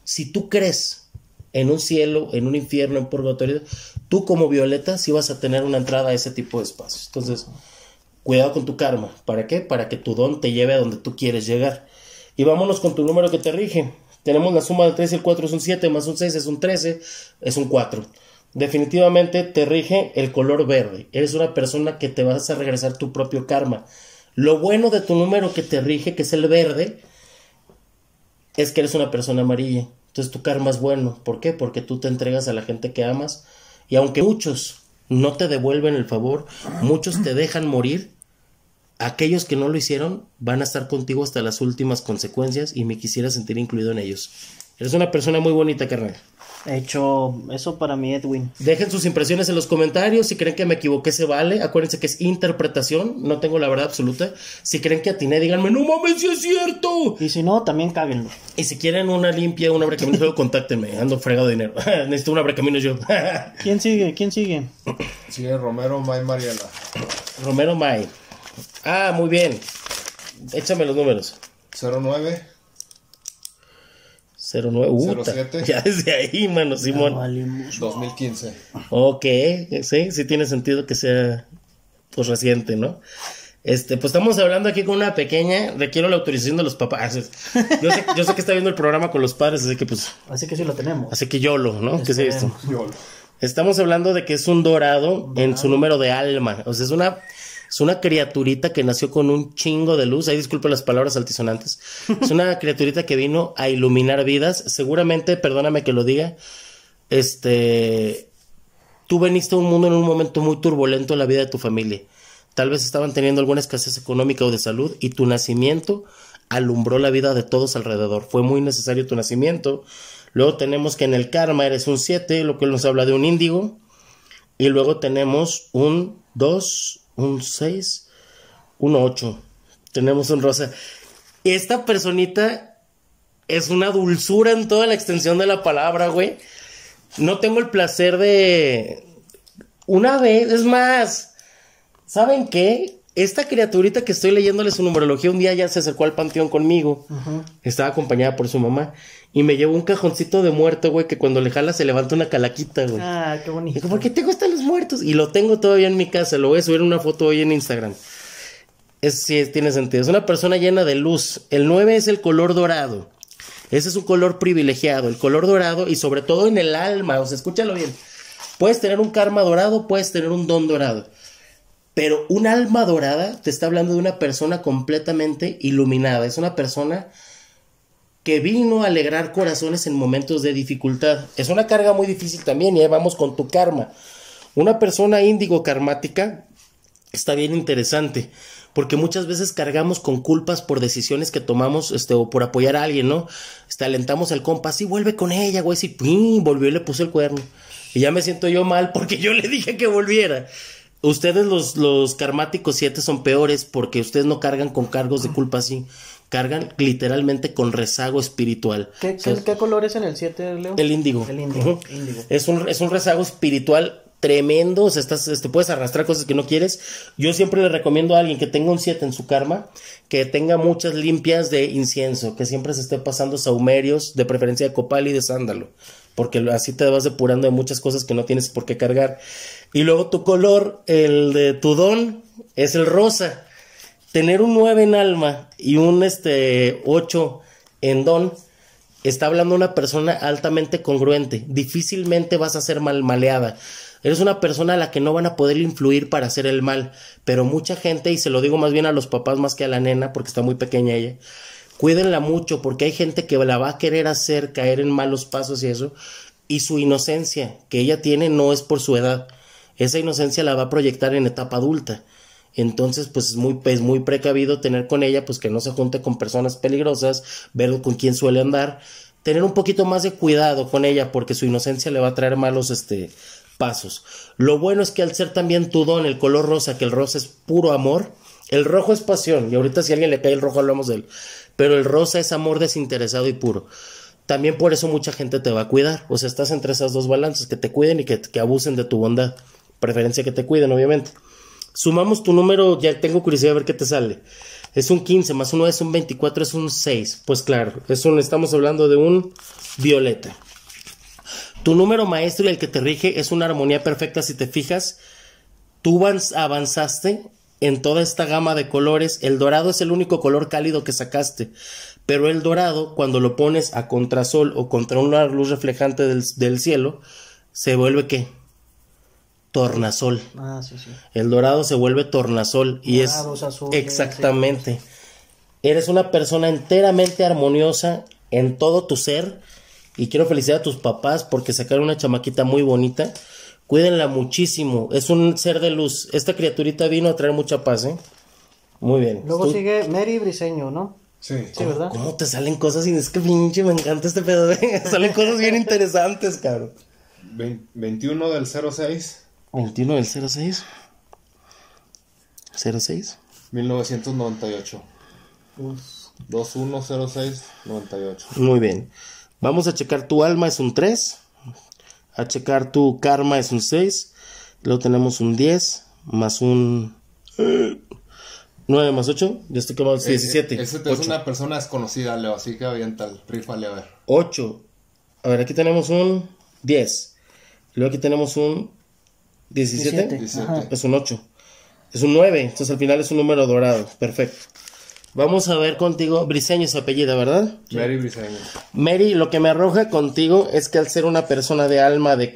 si tú crees en un cielo, en un infierno, en purgatorio, tú como violeta sí vas a tener una entrada a ese tipo de espacios. Entonces, cuidado con tu karma. ¿Para qué? Para que tu don te lleve a donde tú quieres llegar. Y vámonos con tu número que te rige. Tenemos la suma del 3 y el 4 es un 7, más un 6 es un 13, es un 4. Definitivamente te rige el color verde. Eres una persona que te vas a regresar tu propio karma. Lo bueno de tu número que te rige, que es el verde, es que eres una persona amarilla. Entonces tu karma es bueno. ¿Por qué? Porque tú te entregas a la gente que amas. Y aunque muchos no te devuelven el favor, muchos te dejan morir, Aquellos que no lo hicieron van a estar contigo hasta las últimas consecuencias y me quisiera sentir incluido en ellos. Eres una persona muy bonita, carnal. He hecho eso para mí, Edwin. Dejen sus impresiones en los comentarios. Si creen que me equivoqué, se vale. Acuérdense que es interpretación. No tengo la verdad absoluta. Si creen que atiné, díganme, no mames, si es cierto. Y si no, también cáguenlo. Y si quieren una limpia, un abre contáctenme. Ando fregado de dinero. Necesito un camino yo. ¿Quién sigue? ¿Quién sigue? Sigue Romero May Mariela. Romero May. Ah, muy bien. Échame los números. 09. 09. 07. Ya desde ahí, mano, Simón. 2015. Ok, sí, sí tiene sentido que sea pues reciente, ¿no? Este, pues estamos hablando aquí con una pequeña, requiero la autorización de los papás. Yo sé, que está viendo el programa con los padres, así que pues. Así que sí lo tenemos. Así que YOLO, ¿no? ¿Qué esto? YOLO. Estamos hablando de que es un dorado, en su número de alma. O sea, es una es una criaturita que nació con un chingo de luz. Ahí disculpen las palabras altisonantes. Es una criaturita que vino a iluminar vidas. Seguramente, perdóname que lo diga, este, tú veniste a un mundo en un momento muy turbulento en la vida de tu familia. Tal vez estaban teniendo alguna escasez económica o de salud y tu nacimiento alumbró la vida de todos alrededor. Fue muy necesario tu nacimiento. Luego tenemos que en el karma eres un 7, lo que nos habla de un índigo. Y luego tenemos un 2, un 6, un 8. Tenemos un rosa. Esta personita es una dulzura en toda la extensión de la palabra, güey. No tengo el placer de... Una vez, es más, ¿saben qué? Esta criaturita que estoy leyéndole su numerología un día ya se acercó al panteón conmigo. Estaba acompañada por su mamá. Y me llevó un cajoncito de muerto, güey, que cuando le jala se levanta una calaquita, güey. Ah, qué bonito. Digo, ¿por qué tengo hasta los muertos? Y lo tengo todavía en mi casa. Lo voy a subir una foto hoy en Instagram. Es, sí, tiene sentido. Es una persona llena de luz. El 9 es el color dorado. Ese es un color privilegiado. El color dorado y sobre todo en el alma. O sea, escúchalo bien. Puedes tener un karma dorado, puedes tener un don dorado. Pero un alma dorada te está hablando de una persona completamente iluminada. Es una persona que vino a alegrar corazones en momentos de dificultad. Es una carga muy difícil también y ahí vamos con tu karma. Una persona índigo karmática está bien interesante porque muchas veces cargamos con culpas por decisiones que tomamos este, o por apoyar a alguien, ¿no? Este, alentamos al compa, sí, vuelve con ella, güey, sí, volvió y le puso el cuerno. Y ya me siento yo mal porque yo le dije que volviera. Ustedes los, los karmáticos 7 son peores porque ustedes no cargan con cargos de culpa así. Cargan literalmente con rezago espiritual. ¿Qué, color es en el 7, Leo? El índigo. El índigo. Es, un, es un rezago espiritual tremendo, o sea, estás, te este, puedes arrastrar cosas que no quieres. Yo siempre le recomiendo a alguien que tenga un 7 en su karma, que tenga muchas limpias de incienso, que siempre se esté pasando saumerios, de preferencia de copal y de sándalo, porque así te vas depurando de muchas cosas que no tienes por qué cargar. Y luego tu color, el de tu don, es el rosa. Tener un 9 en alma y un este, 8 en don, está hablando una persona altamente congruente. Difícilmente vas a ser mal maleada. Eres una persona a la que no van a poder influir para hacer el mal. Pero mucha gente, y se lo digo más bien a los papás más que a la nena, porque está muy pequeña ella, cuídenla mucho porque hay gente que la va a querer hacer caer en malos pasos y eso. Y su inocencia que ella tiene no es por su edad esa inocencia la va a proyectar en etapa adulta. Entonces, pues es muy, muy precavido tener con ella, pues que no se junte con personas peligrosas, ver con quién suele andar, tener un poquito más de cuidado con ella, porque su inocencia le va a traer malos este, pasos. Lo bueno es que al ser también tu don, el color rosa, que el rosa es puro amor, el rojo es pasión, y ahorita si alguien le cae el rojo hablamos de él, pero el rosa es amor desinteresado y puro. También por eso mucha gente te va a cuidar, o sea, estás entre esas dos balanzas. que te cuiden y que, que abusen de tu bondad preferencia que te cuiden, obviamente. Sumamos tu número, ya tengo curiosidad de ver qué te sale. Es un 15, más uno es un 24, es un 6. Pues claro, es un, estamos hablando de un violeta. Tu número maestro y el que te rige es una armonía perfecta si te fijas. Tú avanzaste en toda esta gama de colores. El dorado es el único color cálido que sacaste. Pero el dorado, cuando lo pones a contrasol o contra una luz reflejante del, del cielo, se vuelve que tornasol. Ah, sí, sí. El dorado se vuelve tornasol y es exactamente. Eres una persona enteramente armoniosa en todo tu ser y quiero felicitar a tus papás porque sacaron una chamaquita muy bonita. Cuídenla muchísimo, es un ser de luz. Esta criaturita vino a traer mucha paz, ¿eh? Muy bien. Luego sigue Mary Briseño, ¿no? Sí. ¿Cómo, sí, ¿verdad? ¿Cómo te salen cosas? es que pinche, me encanta este pedo. ¿eh? salen cosas bien interesantes, cabrón. 21 del 06. 21 del 06. 06. 1998. 210698. Muy bien. Vamos a checar tu alma es un 3. A checar tu karma es un 6. Luego tenemos un 10 más un 9 eh, más 8. Ya estoy como 17. es eh, una persona desconocida, Leo. Así que tal Rífale a ver. 8. A ver, aquí tenemos un 10. Luego aquí tenemos un 17. Es un 8. Es un 9. Entonces al final es un número dorado. Perfecto. Vamos a ver contigo. Briseño es apellido, ¿verdad? Mary Briseño. Mary, lo que me arroja contigo es que al ser una persona de alma de,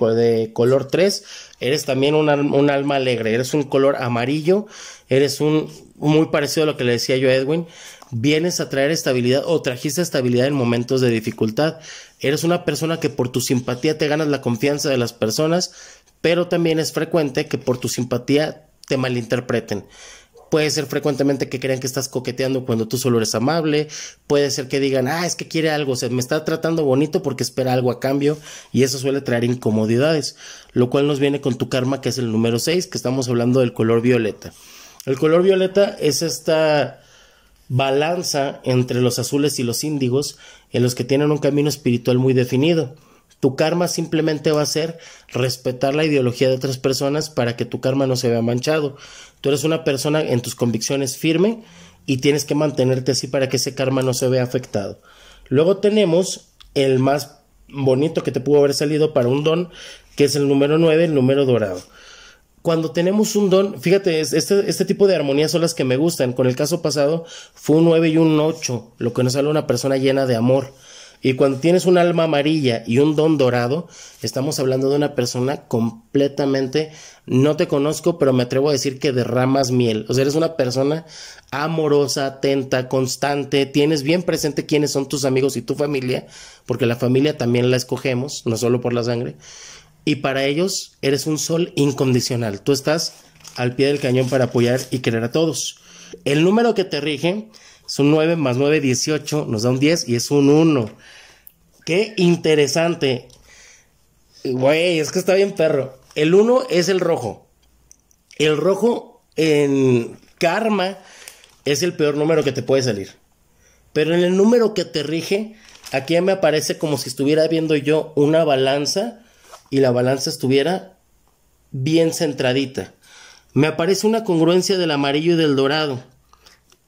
color 3, eres también un, un, alma alegre. Eres un color amarillo. Eres un. Muy parecido a lo que le decía yo a Edwin. Vienes a traer estabilidad o trajiste estabilidad en momentos de dificultad. Eres una persona que por tu simpatía te ganas la confianza de las personas pero también es frecuente que por tu simpatía te malinterpreten. Puede ser frecuentemente que crean que estás coqueteando cuando tú solo eres amable. Puede ser que digan, ah, es que quiere algo, o se me está tratando bonito porque espera algo a cambio. Y eso suele traer incomodidades, lo cual nos viene con tu karma, que es el número 6, que estamos hablando del color violeta. El color violeta es esta balanza entre los azules y los índigos, en los que tienen un camino espiritual muy definido. Tu karma simplemente va a ser respetar la ideología de otras personas para que tu karma no se vea manchado. Tú eres una persona en tus convicciones firme y tienes que mantenerte así para que ese karma no se vea afectado. Luego tenemos el más bonito que te pudo haber salido para un don, que es el número 9, el número dorado. Cuando tenemos un don, fíjate, este, este, tipo de armonías son las que me gustan. Con el caso pasado fue un 9 y un 8, lo que nos sale una persona llena de amor y cuando tienes un alma amarilla y un don dorado, estamos hablando de una persona completamente, no te conozco, pero me atrevo a decir que derramas miel. O sea, eres una persona amorosa, atenta, constante, tienes bien presente quiénes son tus amigos y tu familia, porque la familia también la escogemos, no solo por la sangre. Y para ellos eres un sol incondicional. Tú estás al pie del cañón para apoyar y querer a todos. El número que te rige es un 9 más 9, 18, nos da un 10 y es un 1. Qué interesante. Güey, es que está bien perro. El 1 es el rojo. El rojo en karma es el peor número que te puede salir. Pero en el número que te rige, aquí ya me aparece como si estuviera viendo yo una balanza y la balanza estuviera bien centradita. Me aparece una congruencia del amarillo y del dorado.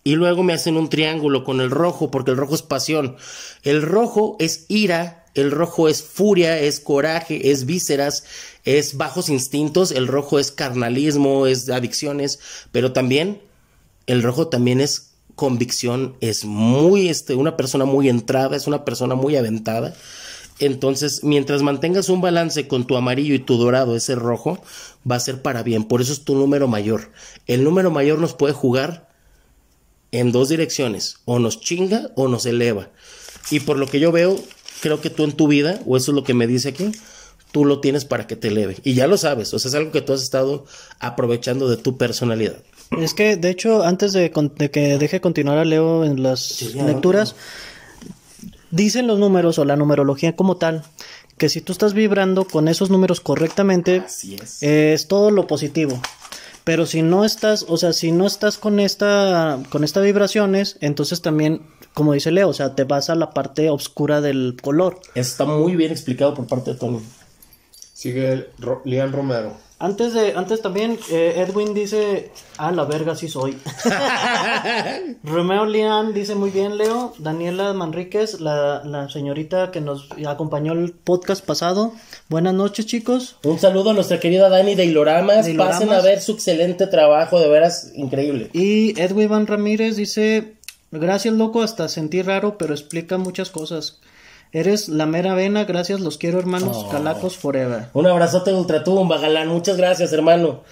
Y luego me hacen un triángulo con el rojo, porque el rojo es pasión. El rojo es ira, el rojo es furia, es coraje, es vísceras, es bajos instintos, el rojo es carnalismo, es adicciones, pero también el rojo también es convicción, es muy este, una persona muy entrada, es una persona muy aventada. Entonces, mientras mantengas un balance con tu amarillo y tu dorado, ese rojo, va a ser para bien. Por eso es tu número mayor. El número mayor nos puede jugar en dos direcciones, o nos chinga o nos eleva. Y por lo que yo veo, creo que tú en tu vida, o eso es lo que me dice aquí, tú lo tienes para que te eleve. Y ya lo sabes, o sea, es algo que tú has estado aprovechando de tu personalidad. Es que, de hecho, antes de, que deje continuar a Leo en las lecturas, dicen los números o la numerología como tal que si tú estás vibrando con esos números correctamente, es todo lo positivo. Pero si no estás, o sea, si no estás con esta, con estas vibraciones, entonces también, como dice Leo, o sea, te vas a la parte oscura del color. Está muy bien explicado por parte de Tony. Sigue el Romero. Antes de, antes también, eh, Edwin dice, ah, la verga, sí soy. Romeo Lian dice muy bien, Leo. Daniela Manríquez, la, la, señorita que nos acompañó el podcast pasado. Buenas noches, chicos. Un saludo a nuestra querida Dani de Iloramas. Pasen a ver su excelente trabajo, de veras, increíble. Y Edwin Van Ramírez dice, gracias, loco, hasta sentí raro, pero explica muchas cosas. Eres la mera vena, gracias, los quiero hermanos, Calacos Forever. Un abrazote de Ultratumba, Galán, muchas gracias hermano.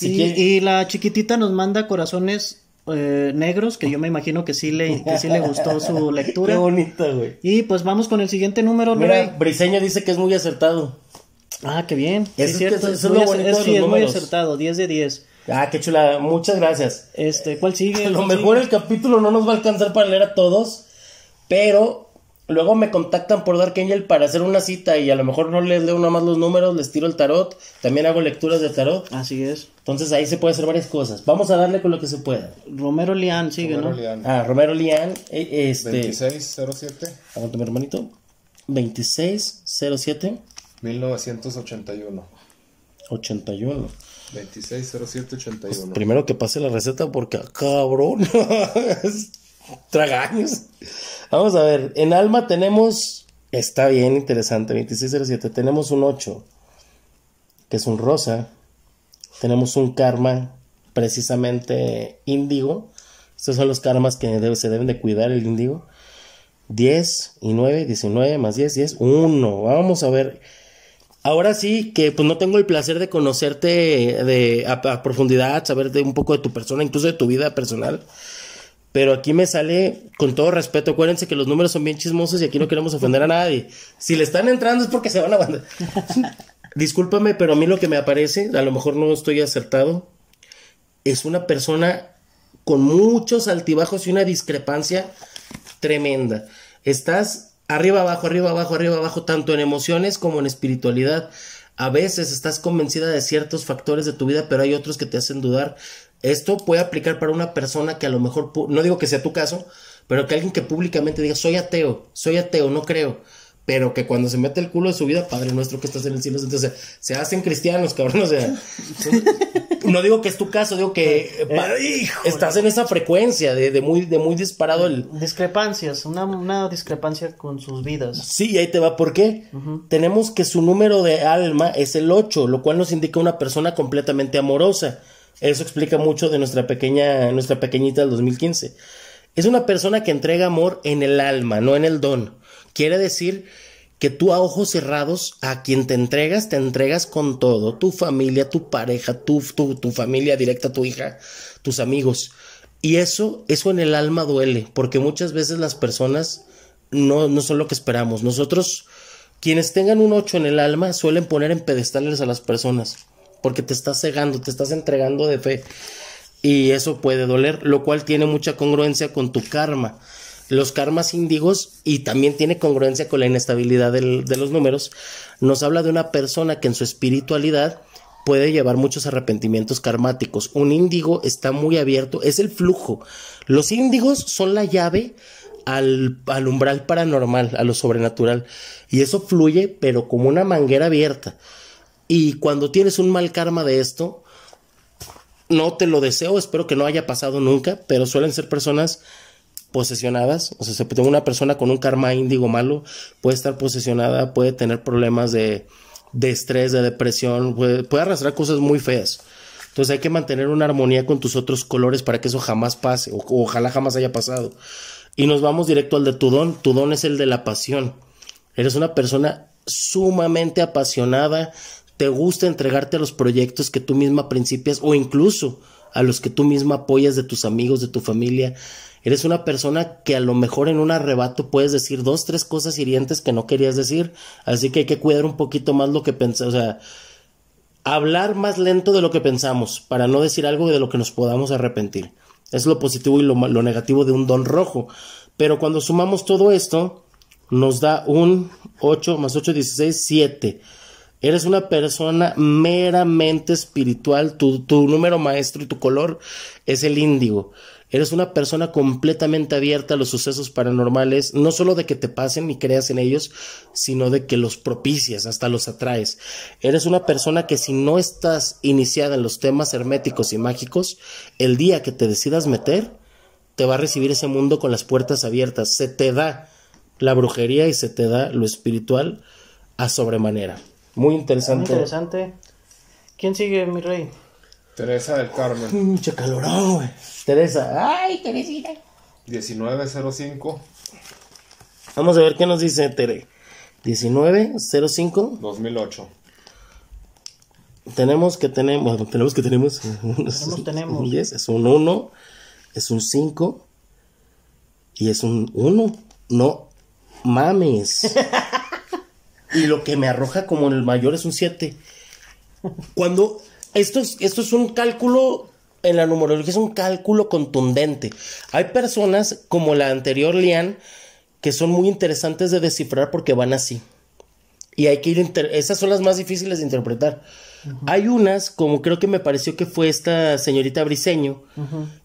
y, la chiquitita nos manda corazones eh, negros, que yo me imagino que sí le, le gustó su lectura. Qué bonita, güey. Y pues vamos con el siguiente número, Mira, Briseño dice que es muy acertado. Ah, qué bien. es, cierto. es, muy, muy acertado, 10 de 10. Ah, qué chula, muchas gracias. Este, ¿cuál sigue? lo mejor el capítulo no nos va a alcanzar para leer a todos, pero luego me contactan por Dark Angel para hacer una cita y a lo mejor no les leo nada más los números, les tiro el tarot, también hago lecturas de tarot. Así es. Entonces ahí se puede hacer varias cosas. Vamos a darle con lo que se pueda. Romero Lian sigue, Romero ¿no? Ah, Romero Lian, eh, este 2607. mi hermanito. 2607 1981. 81. 260781. primero que pase la receta porque ah, cabrón. Tragaños. Vamos a ver, en alma tenemos, está bien interesante, 2607, tenemos un 8, que es un rosa, tenemos un karma precisamente índigo, estos son los karmas que se deben de cuidar el índigo, 10 y 9, 19 más 10, 10, 1, vamos a ver. Ahora sí que pues no tengo el placer de conocerte de, a, a profundidad, saber de un poco de tu persona, incluso de tu vida personal pero aquí me sale con todo respeto. Acuérdense que los números son bien chismosos y aquí no queremos ofender a nadie. Si le están entrando es porque se van a mandar. Discúlpame, pero a mí lo que me aparece, a lo mejor no estoy acertado, es una persona con muchos altibajos y una discrepancia tremenda. Estás arriba, abajo, arriba, abajo, arriba, abajo, tanto en emociones como en espiritualidad. A veces estás convencida de ciertos factores de tu vida, pero hay otros que te hacen dudar. Esto puede aplicar para una persona que a lo mejor, no digo que sea tu caso, pero que alguien que públicamente diga, soy ateo, soy ateo, no creo, pero que cuando se mete el culo de su vida, Padre nuestro que estás en el cielo, entonces se hacen cristianos, cabrón, o sea, no digo que es tu caso, digo que eh, eh, estás en esa frecuencia de, muy, de muy disparado el... Discrepancias, una, una, discrepancia con sus vidas. Sí, ahí te va, ¿por qué? Tenemos que su número de alma es el 8, lo cual nos indica una persona completamente amorosa. Eso explica mucho de nuestra pequeña, nuestra pequeñita del 2015. Es una persona que entrega amor en el alma, no en el don. Quiere decir que tú a ojos cerrados, a quien te entregas, te entregas con todo. Tu familia, tu pareja, tu, tu, familia directa, tu hija, tus amigos. Y eso, eso en el alma duele, porque muchas veces las personas no, no son lo que esperamos. Nosotros, quienes tengan un 8 en el alma, suelen poner en pedestales a las personas porque te estás cegando, te estás entregando de fe y eso puede doler, lo cual tiene mucha congruencia con tu karma. Los karmas índigos y también tiene congruencia con la inestabilidad de los números, nos habla de una persona que en su espiritualidad puede llevar muchos arrepentimientos karmáticos. Un índigo está muy abierto, es el flujo. Los índigos son la llave al, umbral paranormal, a lo sobrenatural. Y eso fluye, pero como una manguera abierta. Y cuando tienes un mal karma de esto, no te lo deseo, espero que no haya pasado nunca, pero suelen ser personas posesionadas, o sea, una persona con un karma índigo malo puede estar posesionada, puede tener problemas de, de estrés, de depresión, puede, arrastrar cosas muy feas. Entonces hay que mantener una armonía con tus otros colores para que eso jamás pase, o, ojalá jamás haya pasado. Y nos vamos directo al de tu don, tu don es el de la pasión. Eres una persona sumamente apasionada, te gusta entregarte a los proyectos que tú misma principias o incluso a los que tú misma apoyas de tus amigos, de tu familia. Eres una persona que a lo mejor en un arrebato puedes decir dos, tres cosas hirientes que no querías decir, así que hay que cuidar un poquito más lo que pensamos, o sea, hablar más lento de lo que pensamos para no decir algo de lo que nos podamos arrepentir. Es lo positivo y lo, lo negativo de un don rojo. Pero cuando sumamos todo esto, nos da un 8 más 8, 16, 7. Eres una persona meramente espiritual. Tu, número maestro y tu color es el índigo. Eres una persona completamente abierta a los sucesos paranormales, no solo de que te pasen y creas en ellos, sino de que los propicias, hasta los atraes. Eres una persona que si no estás iniciada en los temas herméticos y mágicos, el día que te decidas meter, te va a recibir ese mundo con las puertas abiertas. Se te da la brujería y se te da lo espiritual a sobremanera. Muy interesante. Muy interesante. ¿Quién sigue, mi rey? Teresa del Carmen. Mucho calorón, güey. Teresa. Ay, Teresita. 1905. Vamos a ver qué nos dice Tere. 1905. 2008. Tenemos que tenemos, tenemos que tenemos. Tenemos, 10, es un 1, es un 5 y es un 1. No mames. y lo que me arroja como el mayor es un 7. Cuando esto es, esto es un cálculo, en la numerología es un cálculo contundente. Hay personas como la anterior Lian que son muy interesantes de descifrar porque van así. Y hay que ir, esas son las más difíciles de interpretar. Hay unas, como creo que me pareció que fue esta señorita Briseño,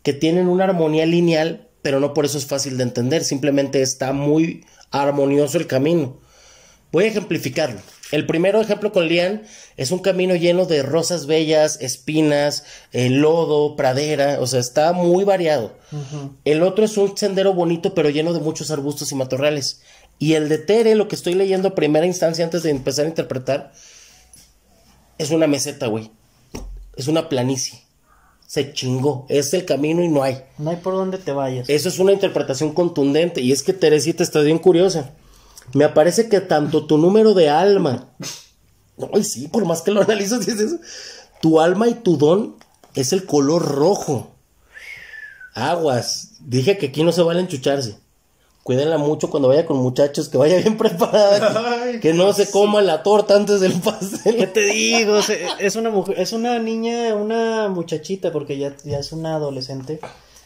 que tienen una armonía lineal, pero no por eso es fácil de entender, simplemente está muy armonioso el camino. Voy a ejemplificarlo. El primer ejemplo con Lian es un camino lleno de rosas bellas, espinas, eh, lodo, pradera, o sea, está muy variado. El otro es un sendero bonito pero lleno de muchos arbustos y matorrales. Y el de Tere, lo que estoy leyendo a primera instancia antes de empezar a interpretar, es una meseta, güey. Es una planicie. Se chingó. Es el camino y no hay. No hay por dónde te vayas. Eso es una interpretación contundente. Y es que Teresita está bien curiosa me parece que tanto tu número de alma, ay sí, por más que lo es dices, tu alma y tu don es el color rojo. Aguas, dije que aquí no se vale enchucharse. Cuídenla mucho cuando vaya con muchachos, que vaya bien preparada, que, no se coma la torta antes del pastel. ¿Qué te digo? Es una mujer, es una niña, una muchachita, porque ya, ya es una adolescente.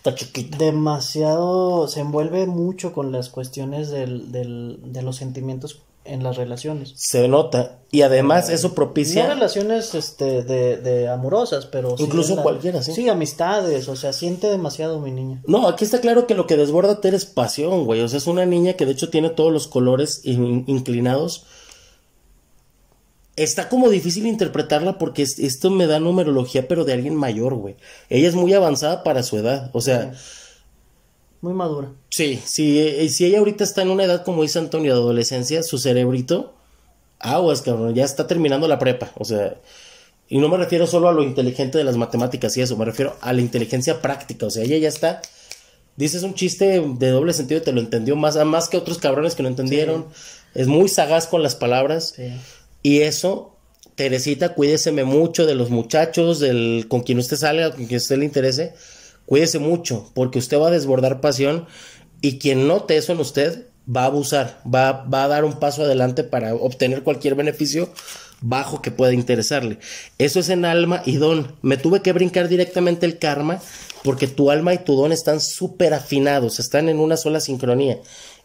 Está Demasiado, se envuelve mucho con las cuestiones del, del, de los sentimientos en las relaciones. Se nota. Y además eso propicia. relaciones este, de, de amorosas, pero. Incluso cualquiera, sí. Sí, amistades, o sea, siente demasiado mi niña. No, aquí está claro que lo que desborda te es pasión, güey. O sea, es una niña que de hecho tiene todos los colores inclinados está como difícil interpretarla porque esto me da numerología, pero de alguien mayor, güey. Ella es muy avanzada para su edad, o sea. Muy madura. Sí, sí, eh, si ella ahorita está en una edad, como dice Antonio, de adolescencia, su cerebrito, aguas, cabrón, ya está terminando la prepa, o sea. Y no me refiero solo a lo inteligente de las matemáticas y eso, me refiero a la inteligencia práctica, o sea, ella ya está. Dices un chiste de doble sentido te lo entendió más, más que otros cabrones que no entendieron. Es muy sagaz con las palabras. Y eso, Teresita, cuídeseme mucho de los muchachos, del, con quien usted salga, con quien usted le interese, cuídese mucho, porque usted va a desbordar pasión y quien note eso en usted va a abusar, va, va a dar un paso adelante para obtener cualquier beneficio bajo que pueda interesarle. Eso es en alma y don. Me tuve que brincar directamente el karma porque tu alma y tu don están súper afinados, están en una sola sincronía.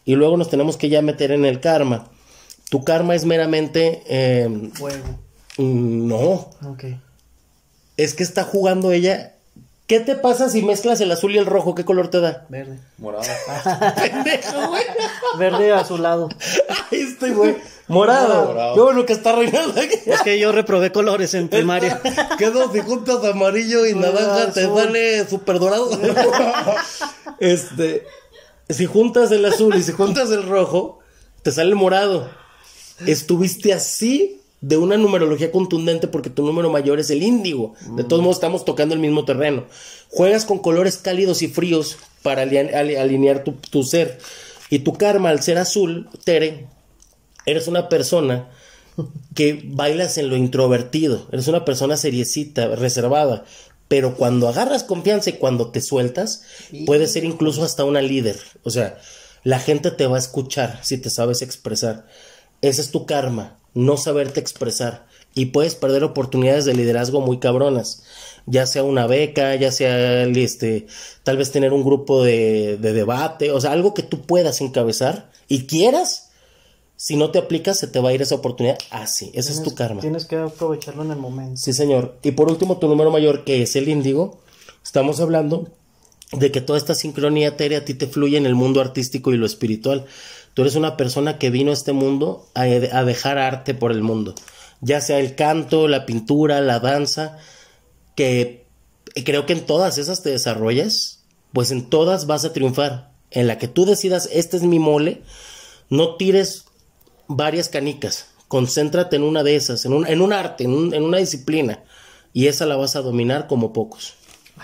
Y luego nos tenemos que ya meter en el karma. Tu karma es meramente... Eh, Fuego. Mm, no. Ok. Es que está jugando ella ¿Qué te pasa si mezclas el azul y el rojo? ¿Qué color te da? Verde. Morado. Pendejo, güey. Verde azulado. Ahí estoy, güey. Morado. Yo bueno que está reinando aquí. Es que yo reprobé colores en primaria. Quedó, si juntas amarillo y naranja te sale súper dorado. este, si juntas el azul y si juntas el rojo, te sale morado estuviste así de una numerología contundente porque tu número mayor es el índigo. De todos mm. modos, estamos tocando el mismo terreno. Juegas con colores cálidos y fríos para alinear, tu, ser. Y tu karma, al ser azul, Tere, eres una persona que bailas en lo introvertido. Eres una persona seriecita, reservada. Pero cuando agarras confianza y cuando te sueltas, puedes ser incluso hasta una líder. O sea, la gente te va a escuchar si te sabes expresar. Ese es tu karma, no saberte expresar. Y puedes perder oportunidades de liderazgo muy cabronas. Ya sea una beca, ya sea este, tal vez tener un grupo de, debate, o sea, algo que tú puedas encabezar y quieras. Si no te aplicas, se te va a ir esa oportunidad así. Ah, sí, ese es tu karma. Tienes que aprovecharlo en el momento. Sí, señor. Y por último, tu número mayor, que es el índigo, estamos hablando de que toda esta sincronía etérea a ti te fluye en el mundo artístico y lo espiritual. Tú eres una persona que vino a este mundo a, dejar arte por el mundo, ya sea el canto, la pintura, la danza, que creo que en todas esas te desarrollas, pues en todas vas a triunfar. En la que tú decidas, este es mi mole, no tires varias canicas, concéntrate en una de esas, en un, en un arte, en, en una disciplina, y esa la vas a dominar como pocos.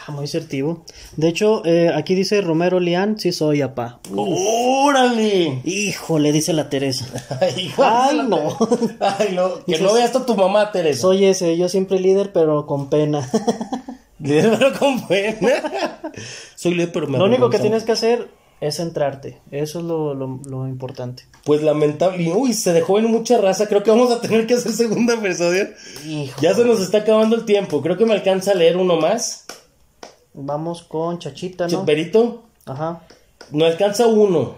Ah, muy asertivo. De hecho, eh, aquí dice Romero Leán, sí soy apá. ¡Órale! Híjole, dice la Teresa. ¡Ay, no! Que no veas tu mamá, Teresa. Soy ese, yo siempre líder, pero con pena. líder, pero con pena. soy líder, pero me Lo único que tienes que hacer es entrarte. Eso es lo, importante. Pues lamentable. Uy, se dejó en mucha raza. Creo que vamos a tener que hacer segunda episodio. ya se nos está acabando el tiempo. Creo que me alcanza a leer uno más. Vamos con Chachita, ¿no? Chuperito. Ajá. No alcanza uno.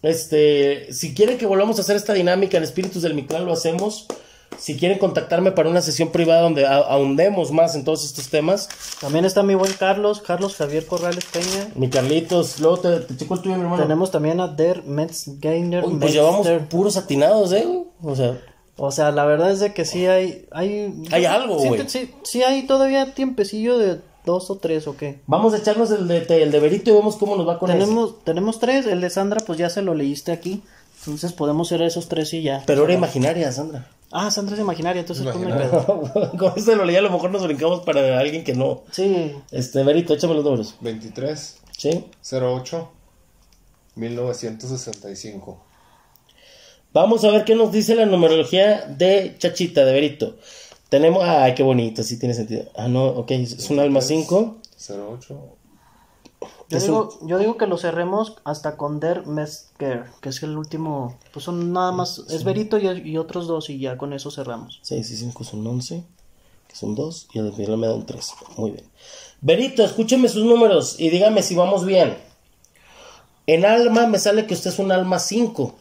Este, si quieren que volvamos a hacer esta dinámica en Espíritus del Mictlán, lo hacemos. Si quieren contactarme para una sesión privada donde ahondemos más en todos estos temas. También está mi buen Carlos, Carlos Javier Corrales Peña. Mi Carlitos, luego te, te el tuyo, mi hermano. Tenemos también a Der Metzgainer. pues llevamos puros atinados, ¿eh? O sea. O sea, la verdad es de que sí hay... Hay, hay algo, güey. sí hay todavía tiempecillo de ¿Dos o tres o qué? Vamos a echarnos el de, el de Berito y vemos cómo nos va con tenemos, Tenemos tres, el de Sandra pues ya se lo leíste aquí, entonces podemos hacer esos tres y ya. Pero era imaginaria, Sandra. Ah, Sandra es imaginaria, entonces Con este lo leí, a lo mejor nos brincamos para alguien que no. Sí. Este, Berito, échame los números. 23. Sí. 08. 1965. Vamos a ver qué nos dice la numerología de Chachita, de Berito. Tenemos, ay, qué bonito, sí tiene sentido. Ah, no, ok, es un alma 5. 08. Yo digo, que lo cerremos hasta con Der Mesker, que es el último. Pues son nada más. Es Berito y, otros dos, y ya con eso cerramos. 6 y 5 son 11, que son 2, y el final me da un 3. Muy bien. Berito, escúcheme sus números y dígame si vamos bien. En alma me sale que usted es un alma 5.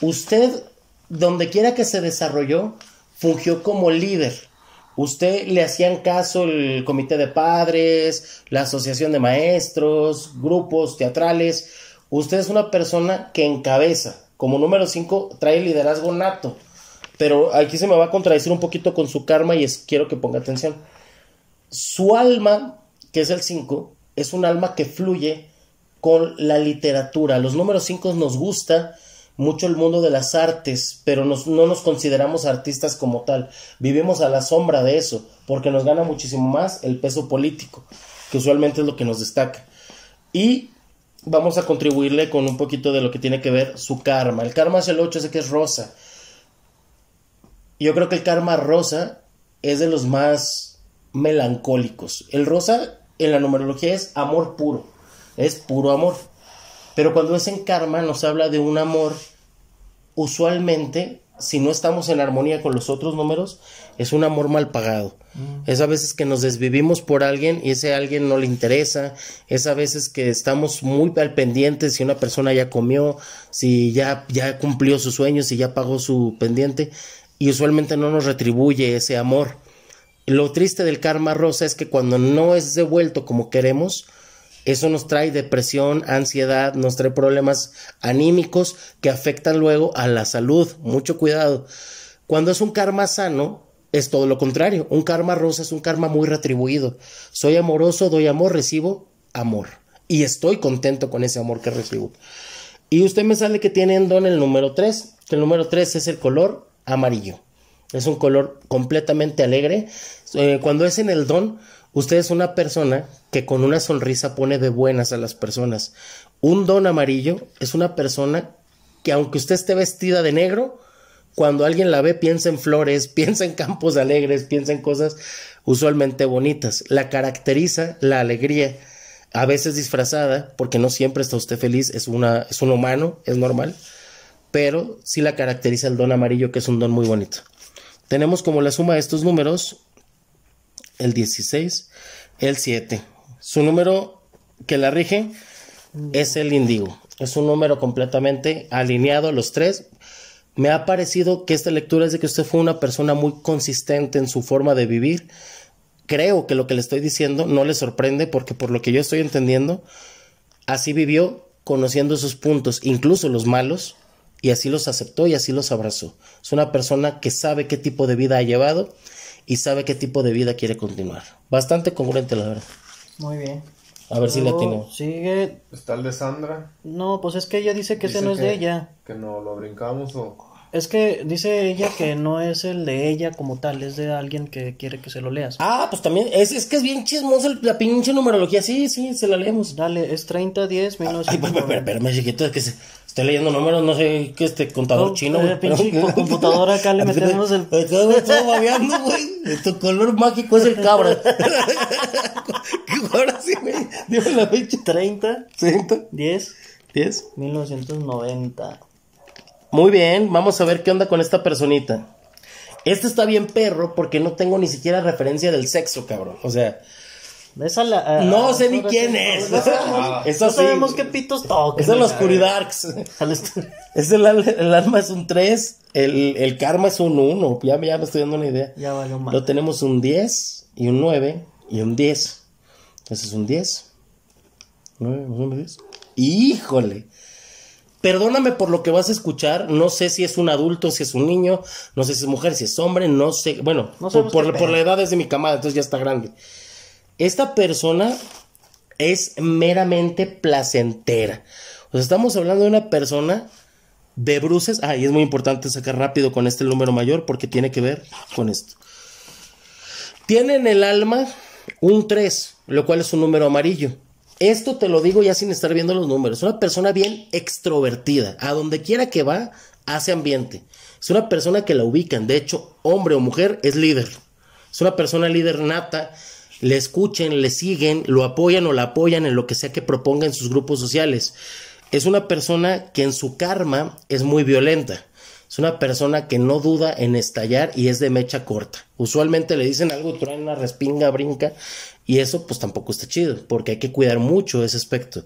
Usted, donde quiera que se desarrolló, fungió como líder. Usted le hacían caso el comité de padres, la asociación de maestros, grupos teatrales. Usted es una persona que encabeza. Como número 5 trae liderazgo nato. Pero aquí se me va a contradecir un poquito con su karma y es, quiero que ponga atención. Su alma, que es el 5, es un alma que fluye con la literatura. Los números 5 nos gusta mucho el mundo de las artes, pero no nos consideramos artistas como tal. Vivimos a la sombra de eso, porque nos gana muchísimo más el peso político, que usualmente es lo que nos destaca. Y vamos a contribuirle con un poquito de lo que tiene que ver su karma. El karma hacia el 8, sé que es rosa. Yo creo que el karma rosa es de los más melancólicos. El rosa en la numerología es amor puro, es puro amor. Pero cuando es en karma nos habla de un amor, usualmente, si no estamos en armonía con los otros números, es un amor mal pagado. Mm. Es a veces que nos desvivimos por alguien y ese alguien no le interesa, es a veces que estamos muy al pendiente si una persona ya comió, si ya, ya cumplió sus sueños, si ya pagó su pendiente y usualmente no nos retribuye ese amor. Lo triste del karma rosa es que cuando no es devuelto como queremos, eso nos trae depresión, ansiedad, nos trae problemas anímicos que afectan luego a la salud. Mucho cuidado. Cuando es un karma sano, es todo lo contrario. Un karma rosa es un karma muy retribuido. Soy amoroso, doy amor, recibo amor. Y estoy contento con ese amor que recibo. Y usted me sale que tiene en don el número 3. El número 3 es el color amarillo. Es un color completamente alegre. Eh, cuando es en el don, Usted es una persona que con una sonrisa pone de buenas a las personas. Un don amarillo es una persona que aunque usted esté vestida de negro, cuando alguien la ve piensa en flores, piensa en campos alegres, piensa en cosas usualmente bonitas. La caracteriza la alegría, a veces disfrazada, porque no siempre está usted feliz, es, una, es un humano, es normal, pero sí la caracteriza el don amarillo, que es un don muy bonito. Tenemos como la suma de estos números el 16, el 7. Su número que la rige es el indigo. Es un número completamente alineado a los tres. Me ha parecido que esta lectura es de que usted fue una persona muy consistente en su forma de vivir. Creo que lo que le estoy diciendo no le sorprende porque por lo que yo estoy entendiendo, así vivió conociendo sus puntos, incluso los malos, y así los aceptó y así los abrazó. Es una persona que sabe qué tipo de vida ha llevado y sabe qué tipo de vida quiere continuar. Bastante congruente, la verdad. Muy bien. A ver si la tiene. Sigue. Está el de Sandra. No, pues es que ella dice que ese no es de ella. Que no lo brincamos o. Es que dice ella que no es el de ella como tal, es de alguien que quiere que se lo leas. Ah, pues también, es, es que es bien chismoso la pinche numerología. Sí, sí, se la leemos. Dale, es 30, 10, menos. que es que se, leyendo números, no sé qué este contador oh, chino, eh, güey. Pero... computadora acá le metemos el. Estaba babeando, güey. Tu color mágico es el cabra. Ahora sí, güey. Dime la pinche 30. 30. 10. 10. 1990. Muy bien, vamos a ver qué onda con esta personita. Este está bien perro porque no tengo ni siquiera referencia del sexo, cabrón. O sea, no sé ni quién es. No ah, sabemos, qué pitos toca. Es de los este- es el, alma es un 3. El, karma es un 1. Ya, me estoy dando una idea. Ya Lo tenemos un 10 y un 9 y un 10. es un 10. 9, Híjole. Perdóname por lo que vas a escuchar. No sé si es un adulto, si es un niño. No sé si es mujer, si es hombre. No sé. Bueno, por la edad es de mi camada, entonces ya está grande esta persona es meramente placentera. O sea, estamos hablando de una persona de bruces. Ah, y es muy importante sacar rápido con este número mayor porque tiene que ver con esto. Tiene en el alma un 3, lo cual es un número amarillo. Esto te lo digo ya sin estar viendo los números. Es Una persona bien extrovertida. A donde quiera que va, hace ambiente. Es una persona que la ubican. De hecho, hombre o mujer, es líder. Es una persona líder nata le escuchen, le siguen, lo apoyan o la apoyan en lo que sea que proponga en sus grupos sociales. Es una persona que en su karma es muy violenta. Es una persona que no duda en estallar y es de mecha corta. Usualmente le dicen algo, traen una respinga, brinca. Y eso pues tampoco está chido, porque hay que cuidar mucho ese aspecto.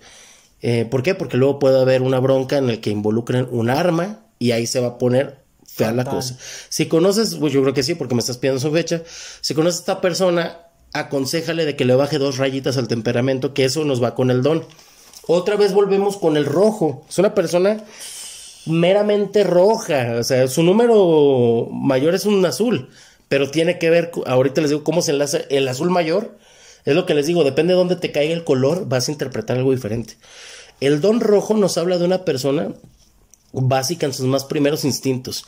Eh, ¿Por qué? Porque luego puede haber una bronca en la que involucren un arma y ahí se va a poner fea la cosa. Si conoces, pues, yo creo que sí, porque me estás pidiendo su fecha. Si conoces a esta persona, aconsejale de que le baje dos rayitas al temperamento, que eso nos va con el don. Otra vez volvemos con el rojo. Es una persona meramente roja, o sea, su número mayor es un azul, pero tiene que ver, ahorita les digo cómo se enlaza el azul mayor, es lo que les digo, depende de dónde te caiga el color, vas a interpretar algo diferente. El don rojo nos habla de una persona básica en sus más primeros instintos.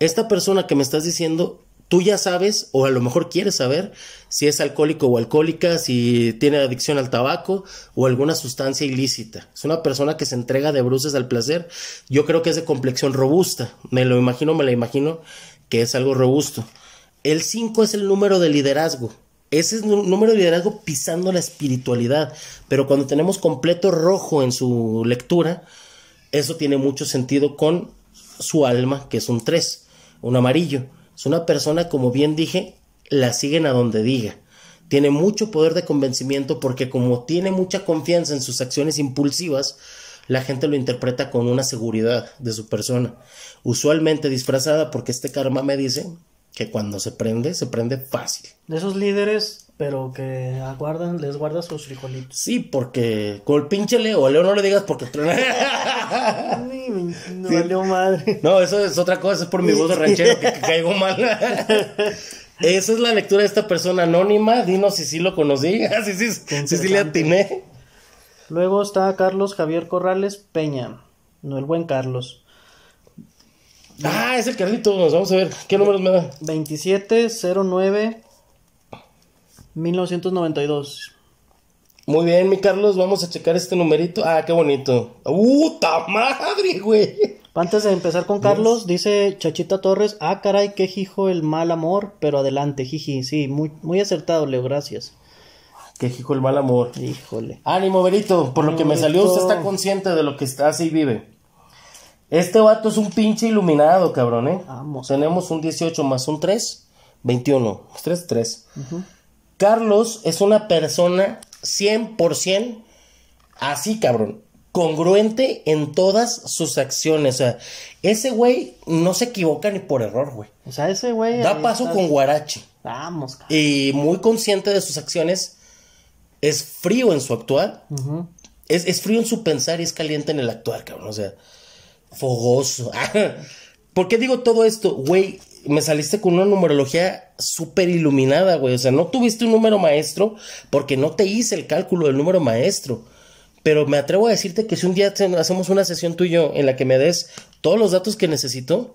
Esta persona que me estás diciendo tú ya sabes, o a lo mejor quieres saber, si es alcohólico o alcohólica, si tiene adicción al tabaco o alguna sustancia ilícita. Es una persona que se entrega de bruces al placer. Yo creo que es de complexión robusta. Me lo imagino, me la imagino que es algo robusto. El 5 es el número de liderazgo. Ese es el número de liderazgo pisando la espiritualidad. Pero cuando tenemos completo rojo en su lectura, eso tiene mucho sentido con su alma, que es un 3, un amarillo. Es una persona, como bien dije, la siguen a donde diga. Tiene mucho poder de convencimiento porque como tiene mucha confianza en sus acciones impulsivas, la gente lo interpreta con una seguridad de su persona, usualmente disfrazada porque este karma me dice que cuando se prende, se prende fácil. De esos líderes, pero que aguardan, les guarda sus frijolitos. Sí, porque con pinche Leo, a Leo no le digas porque no eso es otra cosa, es por mi voz de ranchero que, caigo mal. Esa es la lectura de esta persona anónima. Dinos si sí lo conocí, si sí, sí, sí le atiné. Luego está Carlos Javier Corrales Peña, no el buen Carlos. Ah, es el Carlitos. Vamos a ver. ¿Qué números me da? 2709 1992. Muy bien, mi Carlos, vamos a checar este numerito. Ah, qué bonito. ¡Puta madre, güey! Antes de empezar con Carlos, dice Chachita Torres, ah, caray, qué hijo el mal amor, pero adelante, jiji, sí, muy, muy acertado, Leo, gracias. Qué hijo el mal amor. Híjole. Ánimo, Berito, por lo que me salió, usted está consciente de lo que está, así vive. Este vato es un pinche iluminado, cabrón, ¿eh? Vamos. Tenemos un 18 más un 3, 21. 3, 3. Carlos es una persona 100% así, cabrón. Congruente en todas sus acciones. O sea, ese güey no se equivoca ni por error, güey. O sea, ese güey. Da paso con Guarachi. Vamos, cabrón. Y muy consciente de sus acciones. Es frío en su actuar. es frío en su pensar y es caliente en el actuar, cabrón. O sea fogoso. ¿Por qué digo todo esto? Güey, me saliste con una numerología súper iluminada, güey. O sea, no tuviste un número maestro porque no te hice el cálculo del número maestro. Pero me atrevo a decirte que si un día hacemos una sesión tú y yo en la que me des todos los datos que necesito,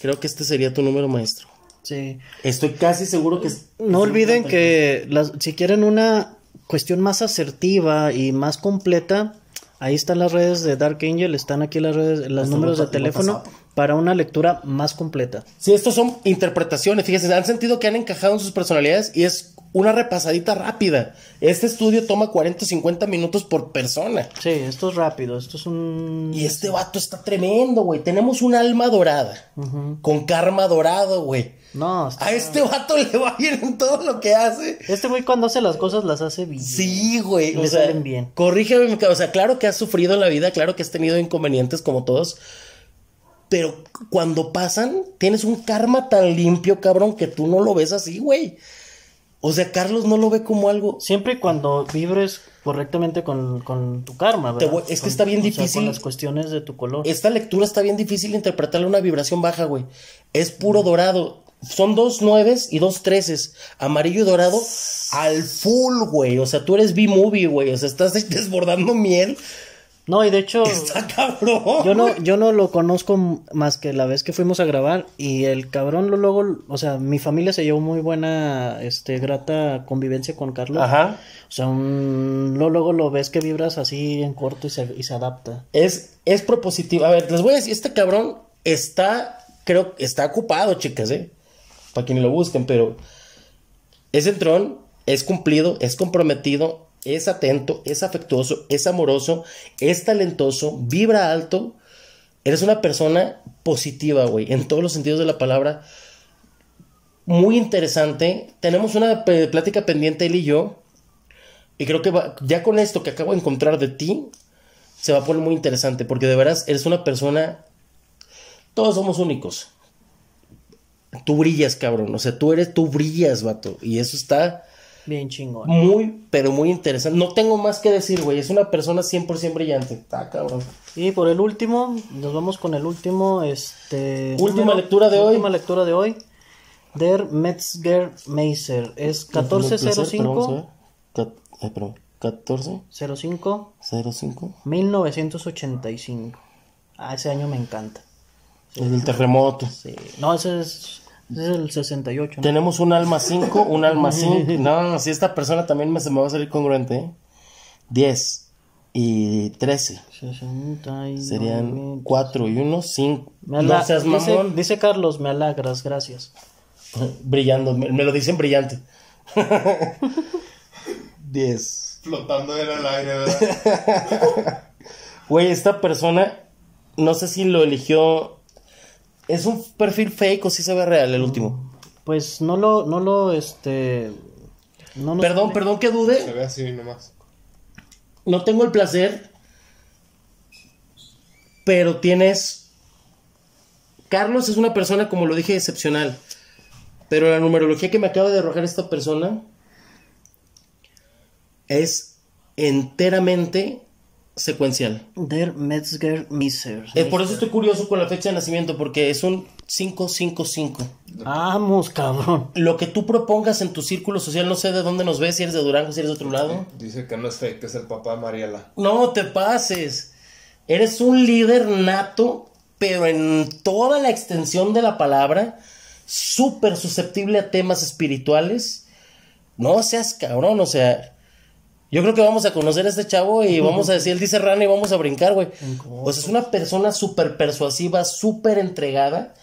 creo que este sería tu número maestro. Sí. Estoy casi seguro que... No olviden que si quieren una cuestión más asertiva y más completa, Ahí están las redes de Dark Angel, están aquí las redes, los números de teléfono para una lectura más completa. Sí, estos son interpretaciones, fíjense, han sentido que han encajado en sus personalidades y es una repasadita rápida. Este estudio toma 40 o 50 minutos por persona. Sí, esto es rápido, esto es un... Y este vato está tremendo, güey. Tenemos un alma dorada, con karma dorado, güey. No, está... A este vato le va bien en todo lo que hace. Este güey cuando hace las cosas las hace bien. Sí, güey. bien. Corrígeme, o sea, claro que has sufrido en la vida, claro que has tenido inconvenientes como todos. Pero cuando pasan, tienes un karma tan limpio, cabrón, que tú no lo ves así, güey. O sea, Carlos no lo ve como algo. Siempre y cuando vibres correctamente con, tu karma, ¿verdad? es que está bien difícil. Sea, con las cuestiones de tu color. Esta lectura está bien difícil interpretarle una vibración baja, güey. Es puro dorado. Son dos nueves y dos treces. Amarillo y dorado al full, güey. O sea, tú eres B-movie, güey. O sea, estás desbordando miel no, y de hecho. cabrón. Yo no, yo no lo conozco más que la vez que fuimos a grabar. Y el cabrón lo luego. O sea, mi familia se llevó muy buena, este, grata convivencia con Carlos. Ajá. O sea, un, lo luego lo ves que vibras así en corto y se, y se adapta. Es, es propositivo. A ver, les voy a decir, este cabrón está. Creo está ocupado, chicas, eh. Para quienes lo busquen, pero. Es entrón, es cumplido, es comprometido, es atento, es afectuoso, es amoroso, es talentoso, vibra alto. Eres una persona positiva, güey, en todos los sentidos de la palabra. Muy interesante. Tenemos una eh, plática pendiente él y yo. Y creo que ya con esto que acabo de encontrar de ti, se va a poner muy interesante, porque de veras eres una persona... Todos somos únicos. Tú brillas, cabrón. O sea, tú eres, tú brillas, vato. Y eso está Bien chingón. Muy, pero muy interesante. No tengo más que decir, güey. Es una persona 100% brillante. Está ah, cabrón. Y por el último, nos vamos con el último, este... Última lectura de hoy. Última lectura de hoy. Der Metzger Meiser. Es 1405. 14. 05. 05. 1985. Ah, ese año me encanta. El terremoto. Sí. No, ese es es el 68. Tenemos un alma 5, un alma 5. No, no, si esta persona también me, se me va a salir congruente, ¿eh? 10 y 13. Serían 4 y 1, 5. No seas Dice, Carlos, me alagras, gracias. Brillando, me, me lo dicen brillante. 10. Flotando en el aire, ¿verdad? Güey, esta persona, no sé si lo eligió ¿Es un perfil fake o sí se ve real el último? Pues no lo, lo, este... perdón, perdón que dude. Se ve así nomás. No tengo el placer, pero tienes... Carlos es una persona, como lo dije, excepcional. Pero la numerología que me acaba de arrojar esta persona es enteramente secuencial. Der Metzger Miser. Eh, por eso estoy curioso con la fecha de nacimiento, porque es un 555. Vamos, cabrón. Lo que tú propongas en tu círculo social, no sé de dónde nos ves, si eres de Durango, si eres de otro lado. Dice que no es fake, que es el papá de Mariela. No te pases. Eres un líder nato, pero en toda la extensión de la palabra, súper susceptible a temas espirituales. No seas cabrón, o sea, yo creo que vamos a conocer a este chavo y vamos a decir, él dice rana y vamos a brincar, güey. O sea, es una persona súper persuasiva, súper entregada.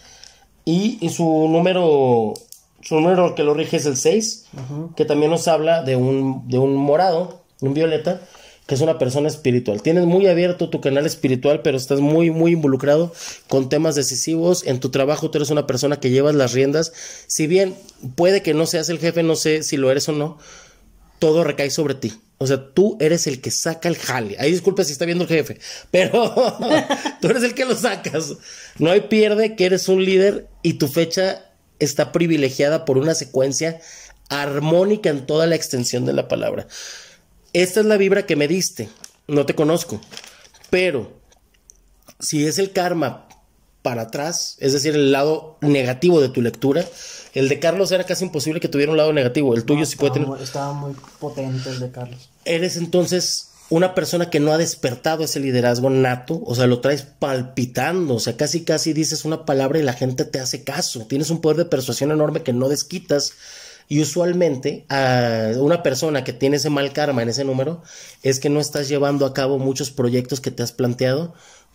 Y, su número, su número que lo rige es el 6, que también nos habla de un, de un morado, un violeta, que es una persona espiritual. Tienes muy abierto tu canal espiritual, pero estás muy, muy involucrado con temas decisivos. En tu trabajo tú eres una persona que llevas las riendas. Si bien puede que no seas el jefe, no sé si lo eres o no, todo recae sobre ti. O sea, tú eres el que saca el jale. Ahí disculpe si está viendo el jefe, pero tú eres el que lo sacas. No hay pierde que eres un líder y tu fecha está privilegiada por una secuencia armónica en toda la extensión de la palabra. Esta es la vibra que me diste. No te conozco. Pero si es el karma para atrás, es decir, el lado negativo de tu lectura. El de Carlos era casi imposible que tuviera un lado negativo, el tuyo sí puede tener. estaba muy potente el de Carlos. Eres entonces una persona que no ha despertado ese liderazgo nato, o sea, lo traes palpitando, o sea, casi casi dices una palabra y la gente te hace caso. Tienes un poder de persuasión enorme que no desquitas. Y usualmente a una persona que tiene ese mal karma en ese número es que no estás llevando a cabo muchos proyectos que te has planteado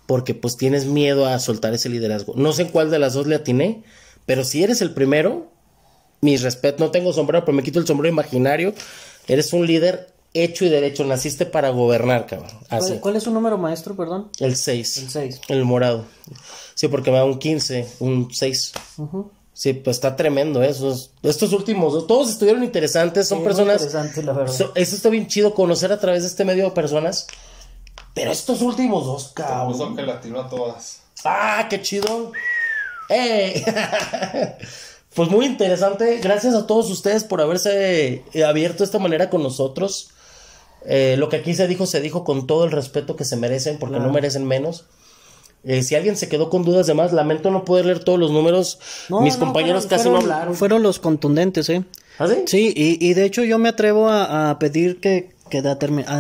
porque pues tienes miedo a soltar ese liderazgo. No sé cuál de las dos le atiné, pero si eres el primero, mis respetos, no tengo sombrero, pero me quito el sombrero imaginario, eres un líder hecho y derecho, naciste para gobernar, cabrón. ¿Cuál, es su número maestro, perdón? El 6. El 6. El morado. Sí, porque me da un 15, un 6. Sí, pues está tremendo ¿eh? eso. Estos últimos, todos estuvieron interesantes, son personas... Interesante, la verdad. eso está bien chido, conocer a través de este medio personas pero estos últimos dos, cabrón. a todas. ¡Ah, qué chido! ¡Ey! Eh, pues muy interesante. Gracias a todos ustedes por haberse eh, abierto de esta manera con nosotros. Eh, lo que aquí se dijo, se dijo con todo el respeto que se merecen, porque no merecen menos. si alguien se quedó con dudas de más, lamento no poder leer todos los números. Mis compañeros casi no hablaron. Fueron los contundentes, ¿eh? ¿Ah, sí? sí y, de hecho yo me atrevo a pedir que que a,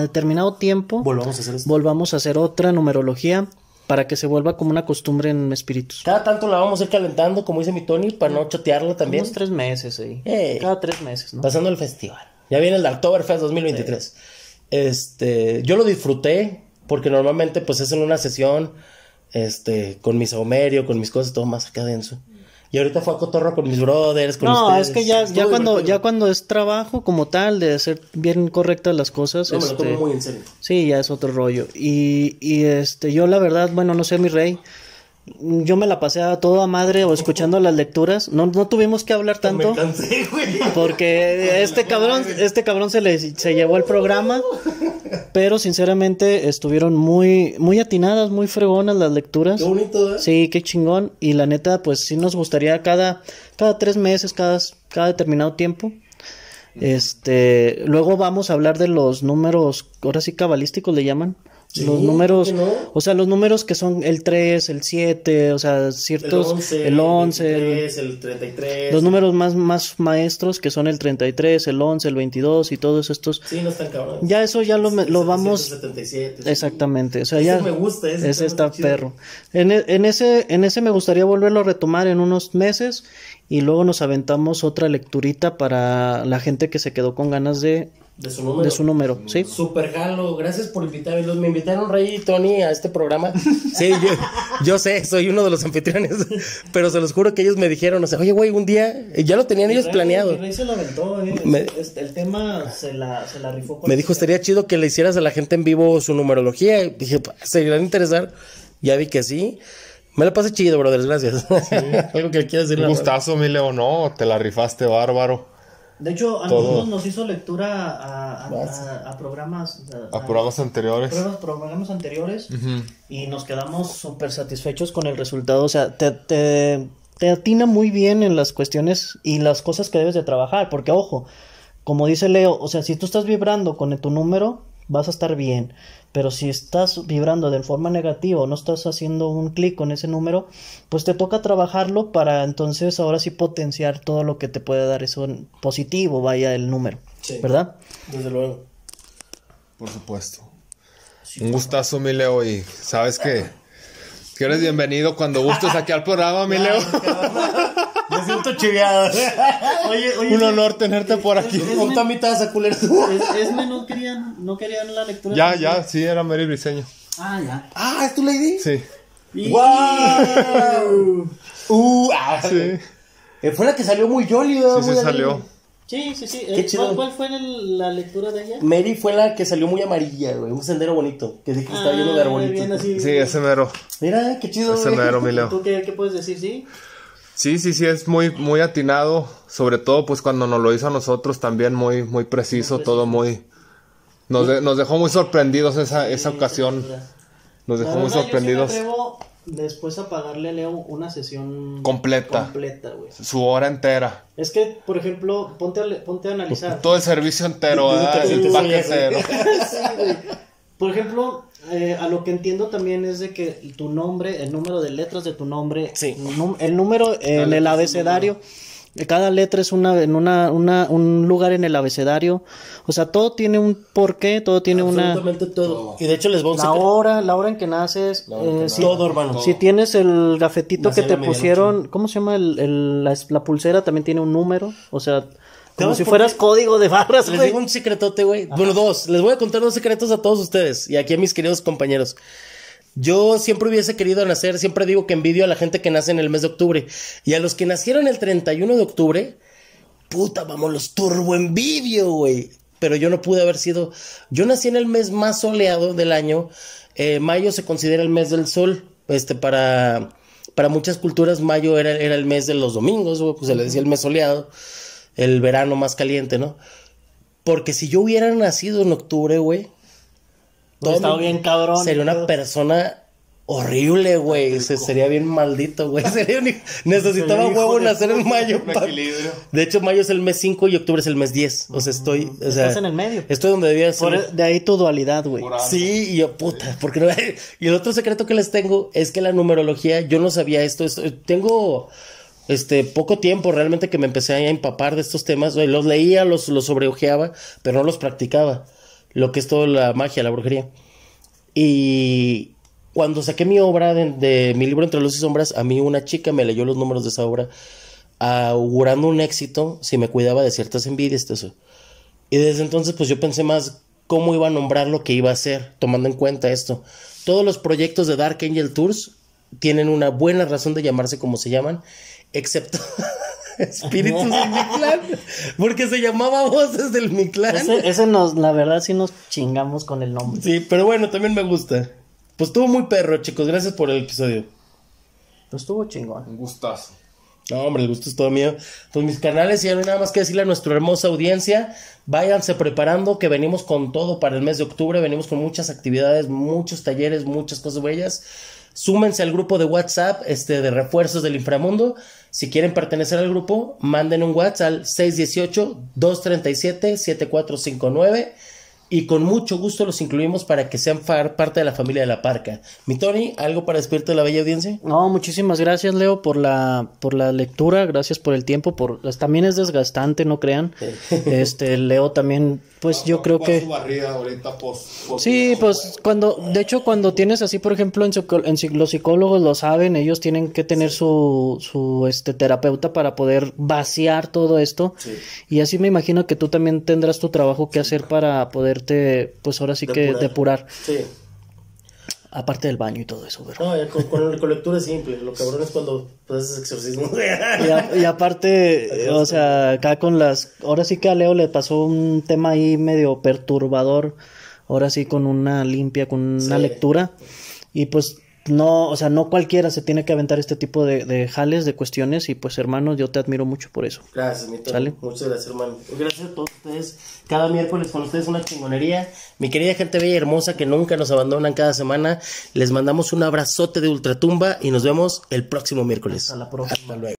determinado tiempo volvamos a, hacer volvamos a hacer otra numerología para que se vuelva como una costumbre en espíritus. Cada tanto la vamos a ir calentando, como dice mi Tony, para no chotearla también. Unos tres meses ahí. Cada tres meses, ¿no? Pasando el festival. Ya viene el Darktoberfest 2023. Este, yo lo disfruté porque normalmente pues es en una sesión este con mis saumerio, con mis cosas todo más acá denso. Y ahorita fue a cotorro con mis brothers, con No, es que ya, cuando, ya cuando es trabajo como tal, de hacer bien correctas las cosas. No, me lo tomo este, muy en serio. Sí, ya es otro rollo. Y, y este, yo la verdad, bueno, no sé, mi rey yo me la pasé a toda madre o escuchando las lecturas. No, no tuvimos que hablar tanto. Porque este cabrón, este cabrón se le se llevó el programa. Pero sinceramente estuvieron muy, muy atinadas, muy fregonas las lecturas. Qué bonito, ¿eh? Sí, qué chingón. Y la neta, pues sí nos gustaría cada, cada tres meses, cada, cada determinado tiempo. Este, luego vamos a hablar de los números, ahora sí cabalísticos le llaman los números, o sea, los números que son el 3, el 7, o sea, ciertos, el 11, el, 11, el, 33. Los números más, más maestros que son el 33, el 11, el 22 y todos estos. Sí, no están cabrones. Ya eso ya lo, lo vamos. 77, exactamente, o sea, ese ya. me gusta, ese, está, perro. E, en, ese, en ese me gustaría volverlo a retomar en unos meses y luego nos aventamos otra lecturita para la gente que se quedó con ganas de de su número. De su número, sí. Super Jalo, gracias por invitarme. me invitaron Rey y Tony a este programa. Sí, yo, sé, soy uno de los anfitriones, pero se los juro que ellos me dijeron, o sea, oye, güey, un día, ya lo tenían ellos planeado. Rey se lo ¿eh? el tema se la, rifó. me dijo, estaría chido que le hicieras a la gente en vivo su numerología. dije, pues, se va a interesar. Ya vi que sí. Me la pasé chido, brothers, gracias. Algo que quieras decir. Un gustazo, mi Leo, no, te la rifaste bárbaro. De hecho, a nosotros nos hizo lectura a, ah, programas. A, programas anteriores. A programas anteriores. Y nos quedamos súper satisfechos con el resultado. O sea, te, te, te atina muy bien en las cuestiones y las cosas que debes de trabajar. Porque, ojo, como dice Leo, o sea, si tú estás vibrando con tu número, vas a estar bien. Pero si estás vibrando de forma negativa o no estás haciendo un clic con ese número, pues te toca trabajarlo para entonces ahora sí potenciar todo lo que te puede dar eso positivo, vaya el número. ¿Verdad? Desde luego. Por supuesto. un gustazo, mi Leo, y sabes que, que eres bienvenido cuando gustes aquí al programa, mi Leo. Me siento Un honor tenerte por aquí. Monta mi taza, culero. Es, no querían, no querían la lectura. Ya, ya, sí, era Mary Briseño. Ah, ya. Ah, ¿es tu lady? Sí. ¡Wow! uh, ah, sí. Eh, fue la que salió muy jolly, ¿verdad? Sí, sí, salió. Sí, sí, sí. Eh, ¿Cuál, fue la lectura de ella? Mary fue la que salió muy amarilla, güey. Un sendero bonito. Que, dije que está lleno de ah, arbolitos. Sí, ese mero. Mira, qué chido. Ese mero, ¿Tú qué, qué puedes decir, sí? Sí, sí, sí, es muy, muy atinado, sobre todo pues cuando nos lo hizo a nosotros también muy, muy preciso, todo muy... Nos, dejó muy sorprendidos esa, esa ocasión. Nos dejó muy sorprendidos. Yo después a pagarle a Leo una sesión completa. Su hora entera. Es que, por ejemplo, ponte a, ponte a analizar. Todo el servicio entero, el Por ejemplo, eh, a lo que entiendo también es de que tu nombre, el número de letras de tu nombre, el número en el abecedario, cada letra es una, en una, una, un lugar en el abecedario. O sea, todo tiene un porqué, todo tiene una. todo. Y de hecho les voy a La hora, la hora en que naces. Eh, si, todo, hermano. Si tienes el gafetito que te pusieron, ¿cómo se llama? El, la pulsera también tiene un número. O sea. Como si fueras código de barras, Les digo un secretote, güey. Bueno, dos. Les voy a contar dos secretos a todos ustedes y aquí a mis queridos compañeros. Yo siempre hubiese querido nacer, siempre digo que envidio a la gente que nace en el mes de octubre. Y a los que nacieron el 31 de octubre, puta, vamos, los turbo envidio, güey. Pero yo no pude haber sido. Yo nací en el mes más soleado del año. Eh, mayo se considera el mes del sol. Este, para, para muchas culturas, mayo era, era el mes de los domingos, pues se le decía el mes soleado el verano más caliente, ¿no? Porque si yo hubiera nacido en octubre, güey. Estaba bien cabrón. Sería una persona horrible, güey. sería bien maldito, güey. Necesitaba huevo nacer en mayo. De hecho, mayo es el mes 5 y octubre es el mes 10. O sea, estoy. o sea, en el medio. Estoy donde debía ser. E, de ahí tu dualidad, güey. Sí, y yo, puta, porque y el otro secreto que les tengo es que la numerología, yo no sabía esto tengo este, poco tiempo realmente que me empecé a empapar de estos temas, los leía, los, los sobreojeaba, pero no los practicaba, lo que es toda la magia, la brujería. Y cuando saqué mi obra de, mi libro Entre Luz y Sombras, a mí una chica me leyó los números de esa obra, augurando un éxito si me cuidaba de ciertas envidias, todo eso. Y desde entonces, pues yo pensé más cómo iba a nombrar lo que iba a hacer, tomando en cuenta esto. Todos los proyectos de Dark Angel Tours tienen una buena razón de llamarse como se llaman excepto espíritus del Clan... porque se llamaba Voces del Mi Ese, ese, nos, la verdad, sí nos chingamos con el nombre. Sí, pero bueno, también me gusta. Pues estuvo muy perro, chicos, gracias por el episodio. Pues estuvo chingón. Un gustazo. No, hombre, el gusto es todo mío. Pues mis canales, y ahora hay nada más que decirle a nuestra hermosa audiencia, váyanse preparando que venimos con todo para el mes de octubre, venimos con muchas actividades, muchos talleres, muchas cosas bellas. Súmense al grupo de WhatsApp este, de refuerzos del inframundo. Si quieren pertenecer al grupo, manden un WhatsApp al 618-237-7459 y con mucho gusto los incluimos para que sean parte de la familia de la parca. Mi Tony, ¿algo para despedirte de la bella audiencia? No, muchísimas gracias, Leo, por la, por la lectura, gracias por el tiempo, por también es desgastante, no crean. Este, Leo también, pues yo creo que. sí, pues cuando, de hecho, cuando tienes así, por ejemplo, en, en los psicólogos lo saben, ellos tienen que tener su, su este terapeuta para poder vaciar todo esto. Y así me imagino que tú también tendrás tu trabajo que hacer para poder pues ahora sí que depurar. Sí. Aparte del baño y todo eso, güey. No, con, la lectura simple. Lo cabrón es cuando pues, haces exorcismo. y, aparte, o sea, acá con las... Ahora sí que a Leo le pasó un tema ahí medio perturbador. Ahora sí con una limpia, con una lectura. Y pues no, o sea, no cualquiera se tiene que aventar este tipo de, jales, de cuestiones, y pues hermano, yo te admiro mucho por eso. Gracias, mi ¿Sale? Muchas gracias, hermano. Gracias a todos ustedes. Cada miércoles con ustedes una chingonería. Mi querida gente bella y hermosa que nunca nos abandonan cada semana, les mandamos un abrazote de ultratumba y nos vemos el próximo miércoles. Hasta la próxima.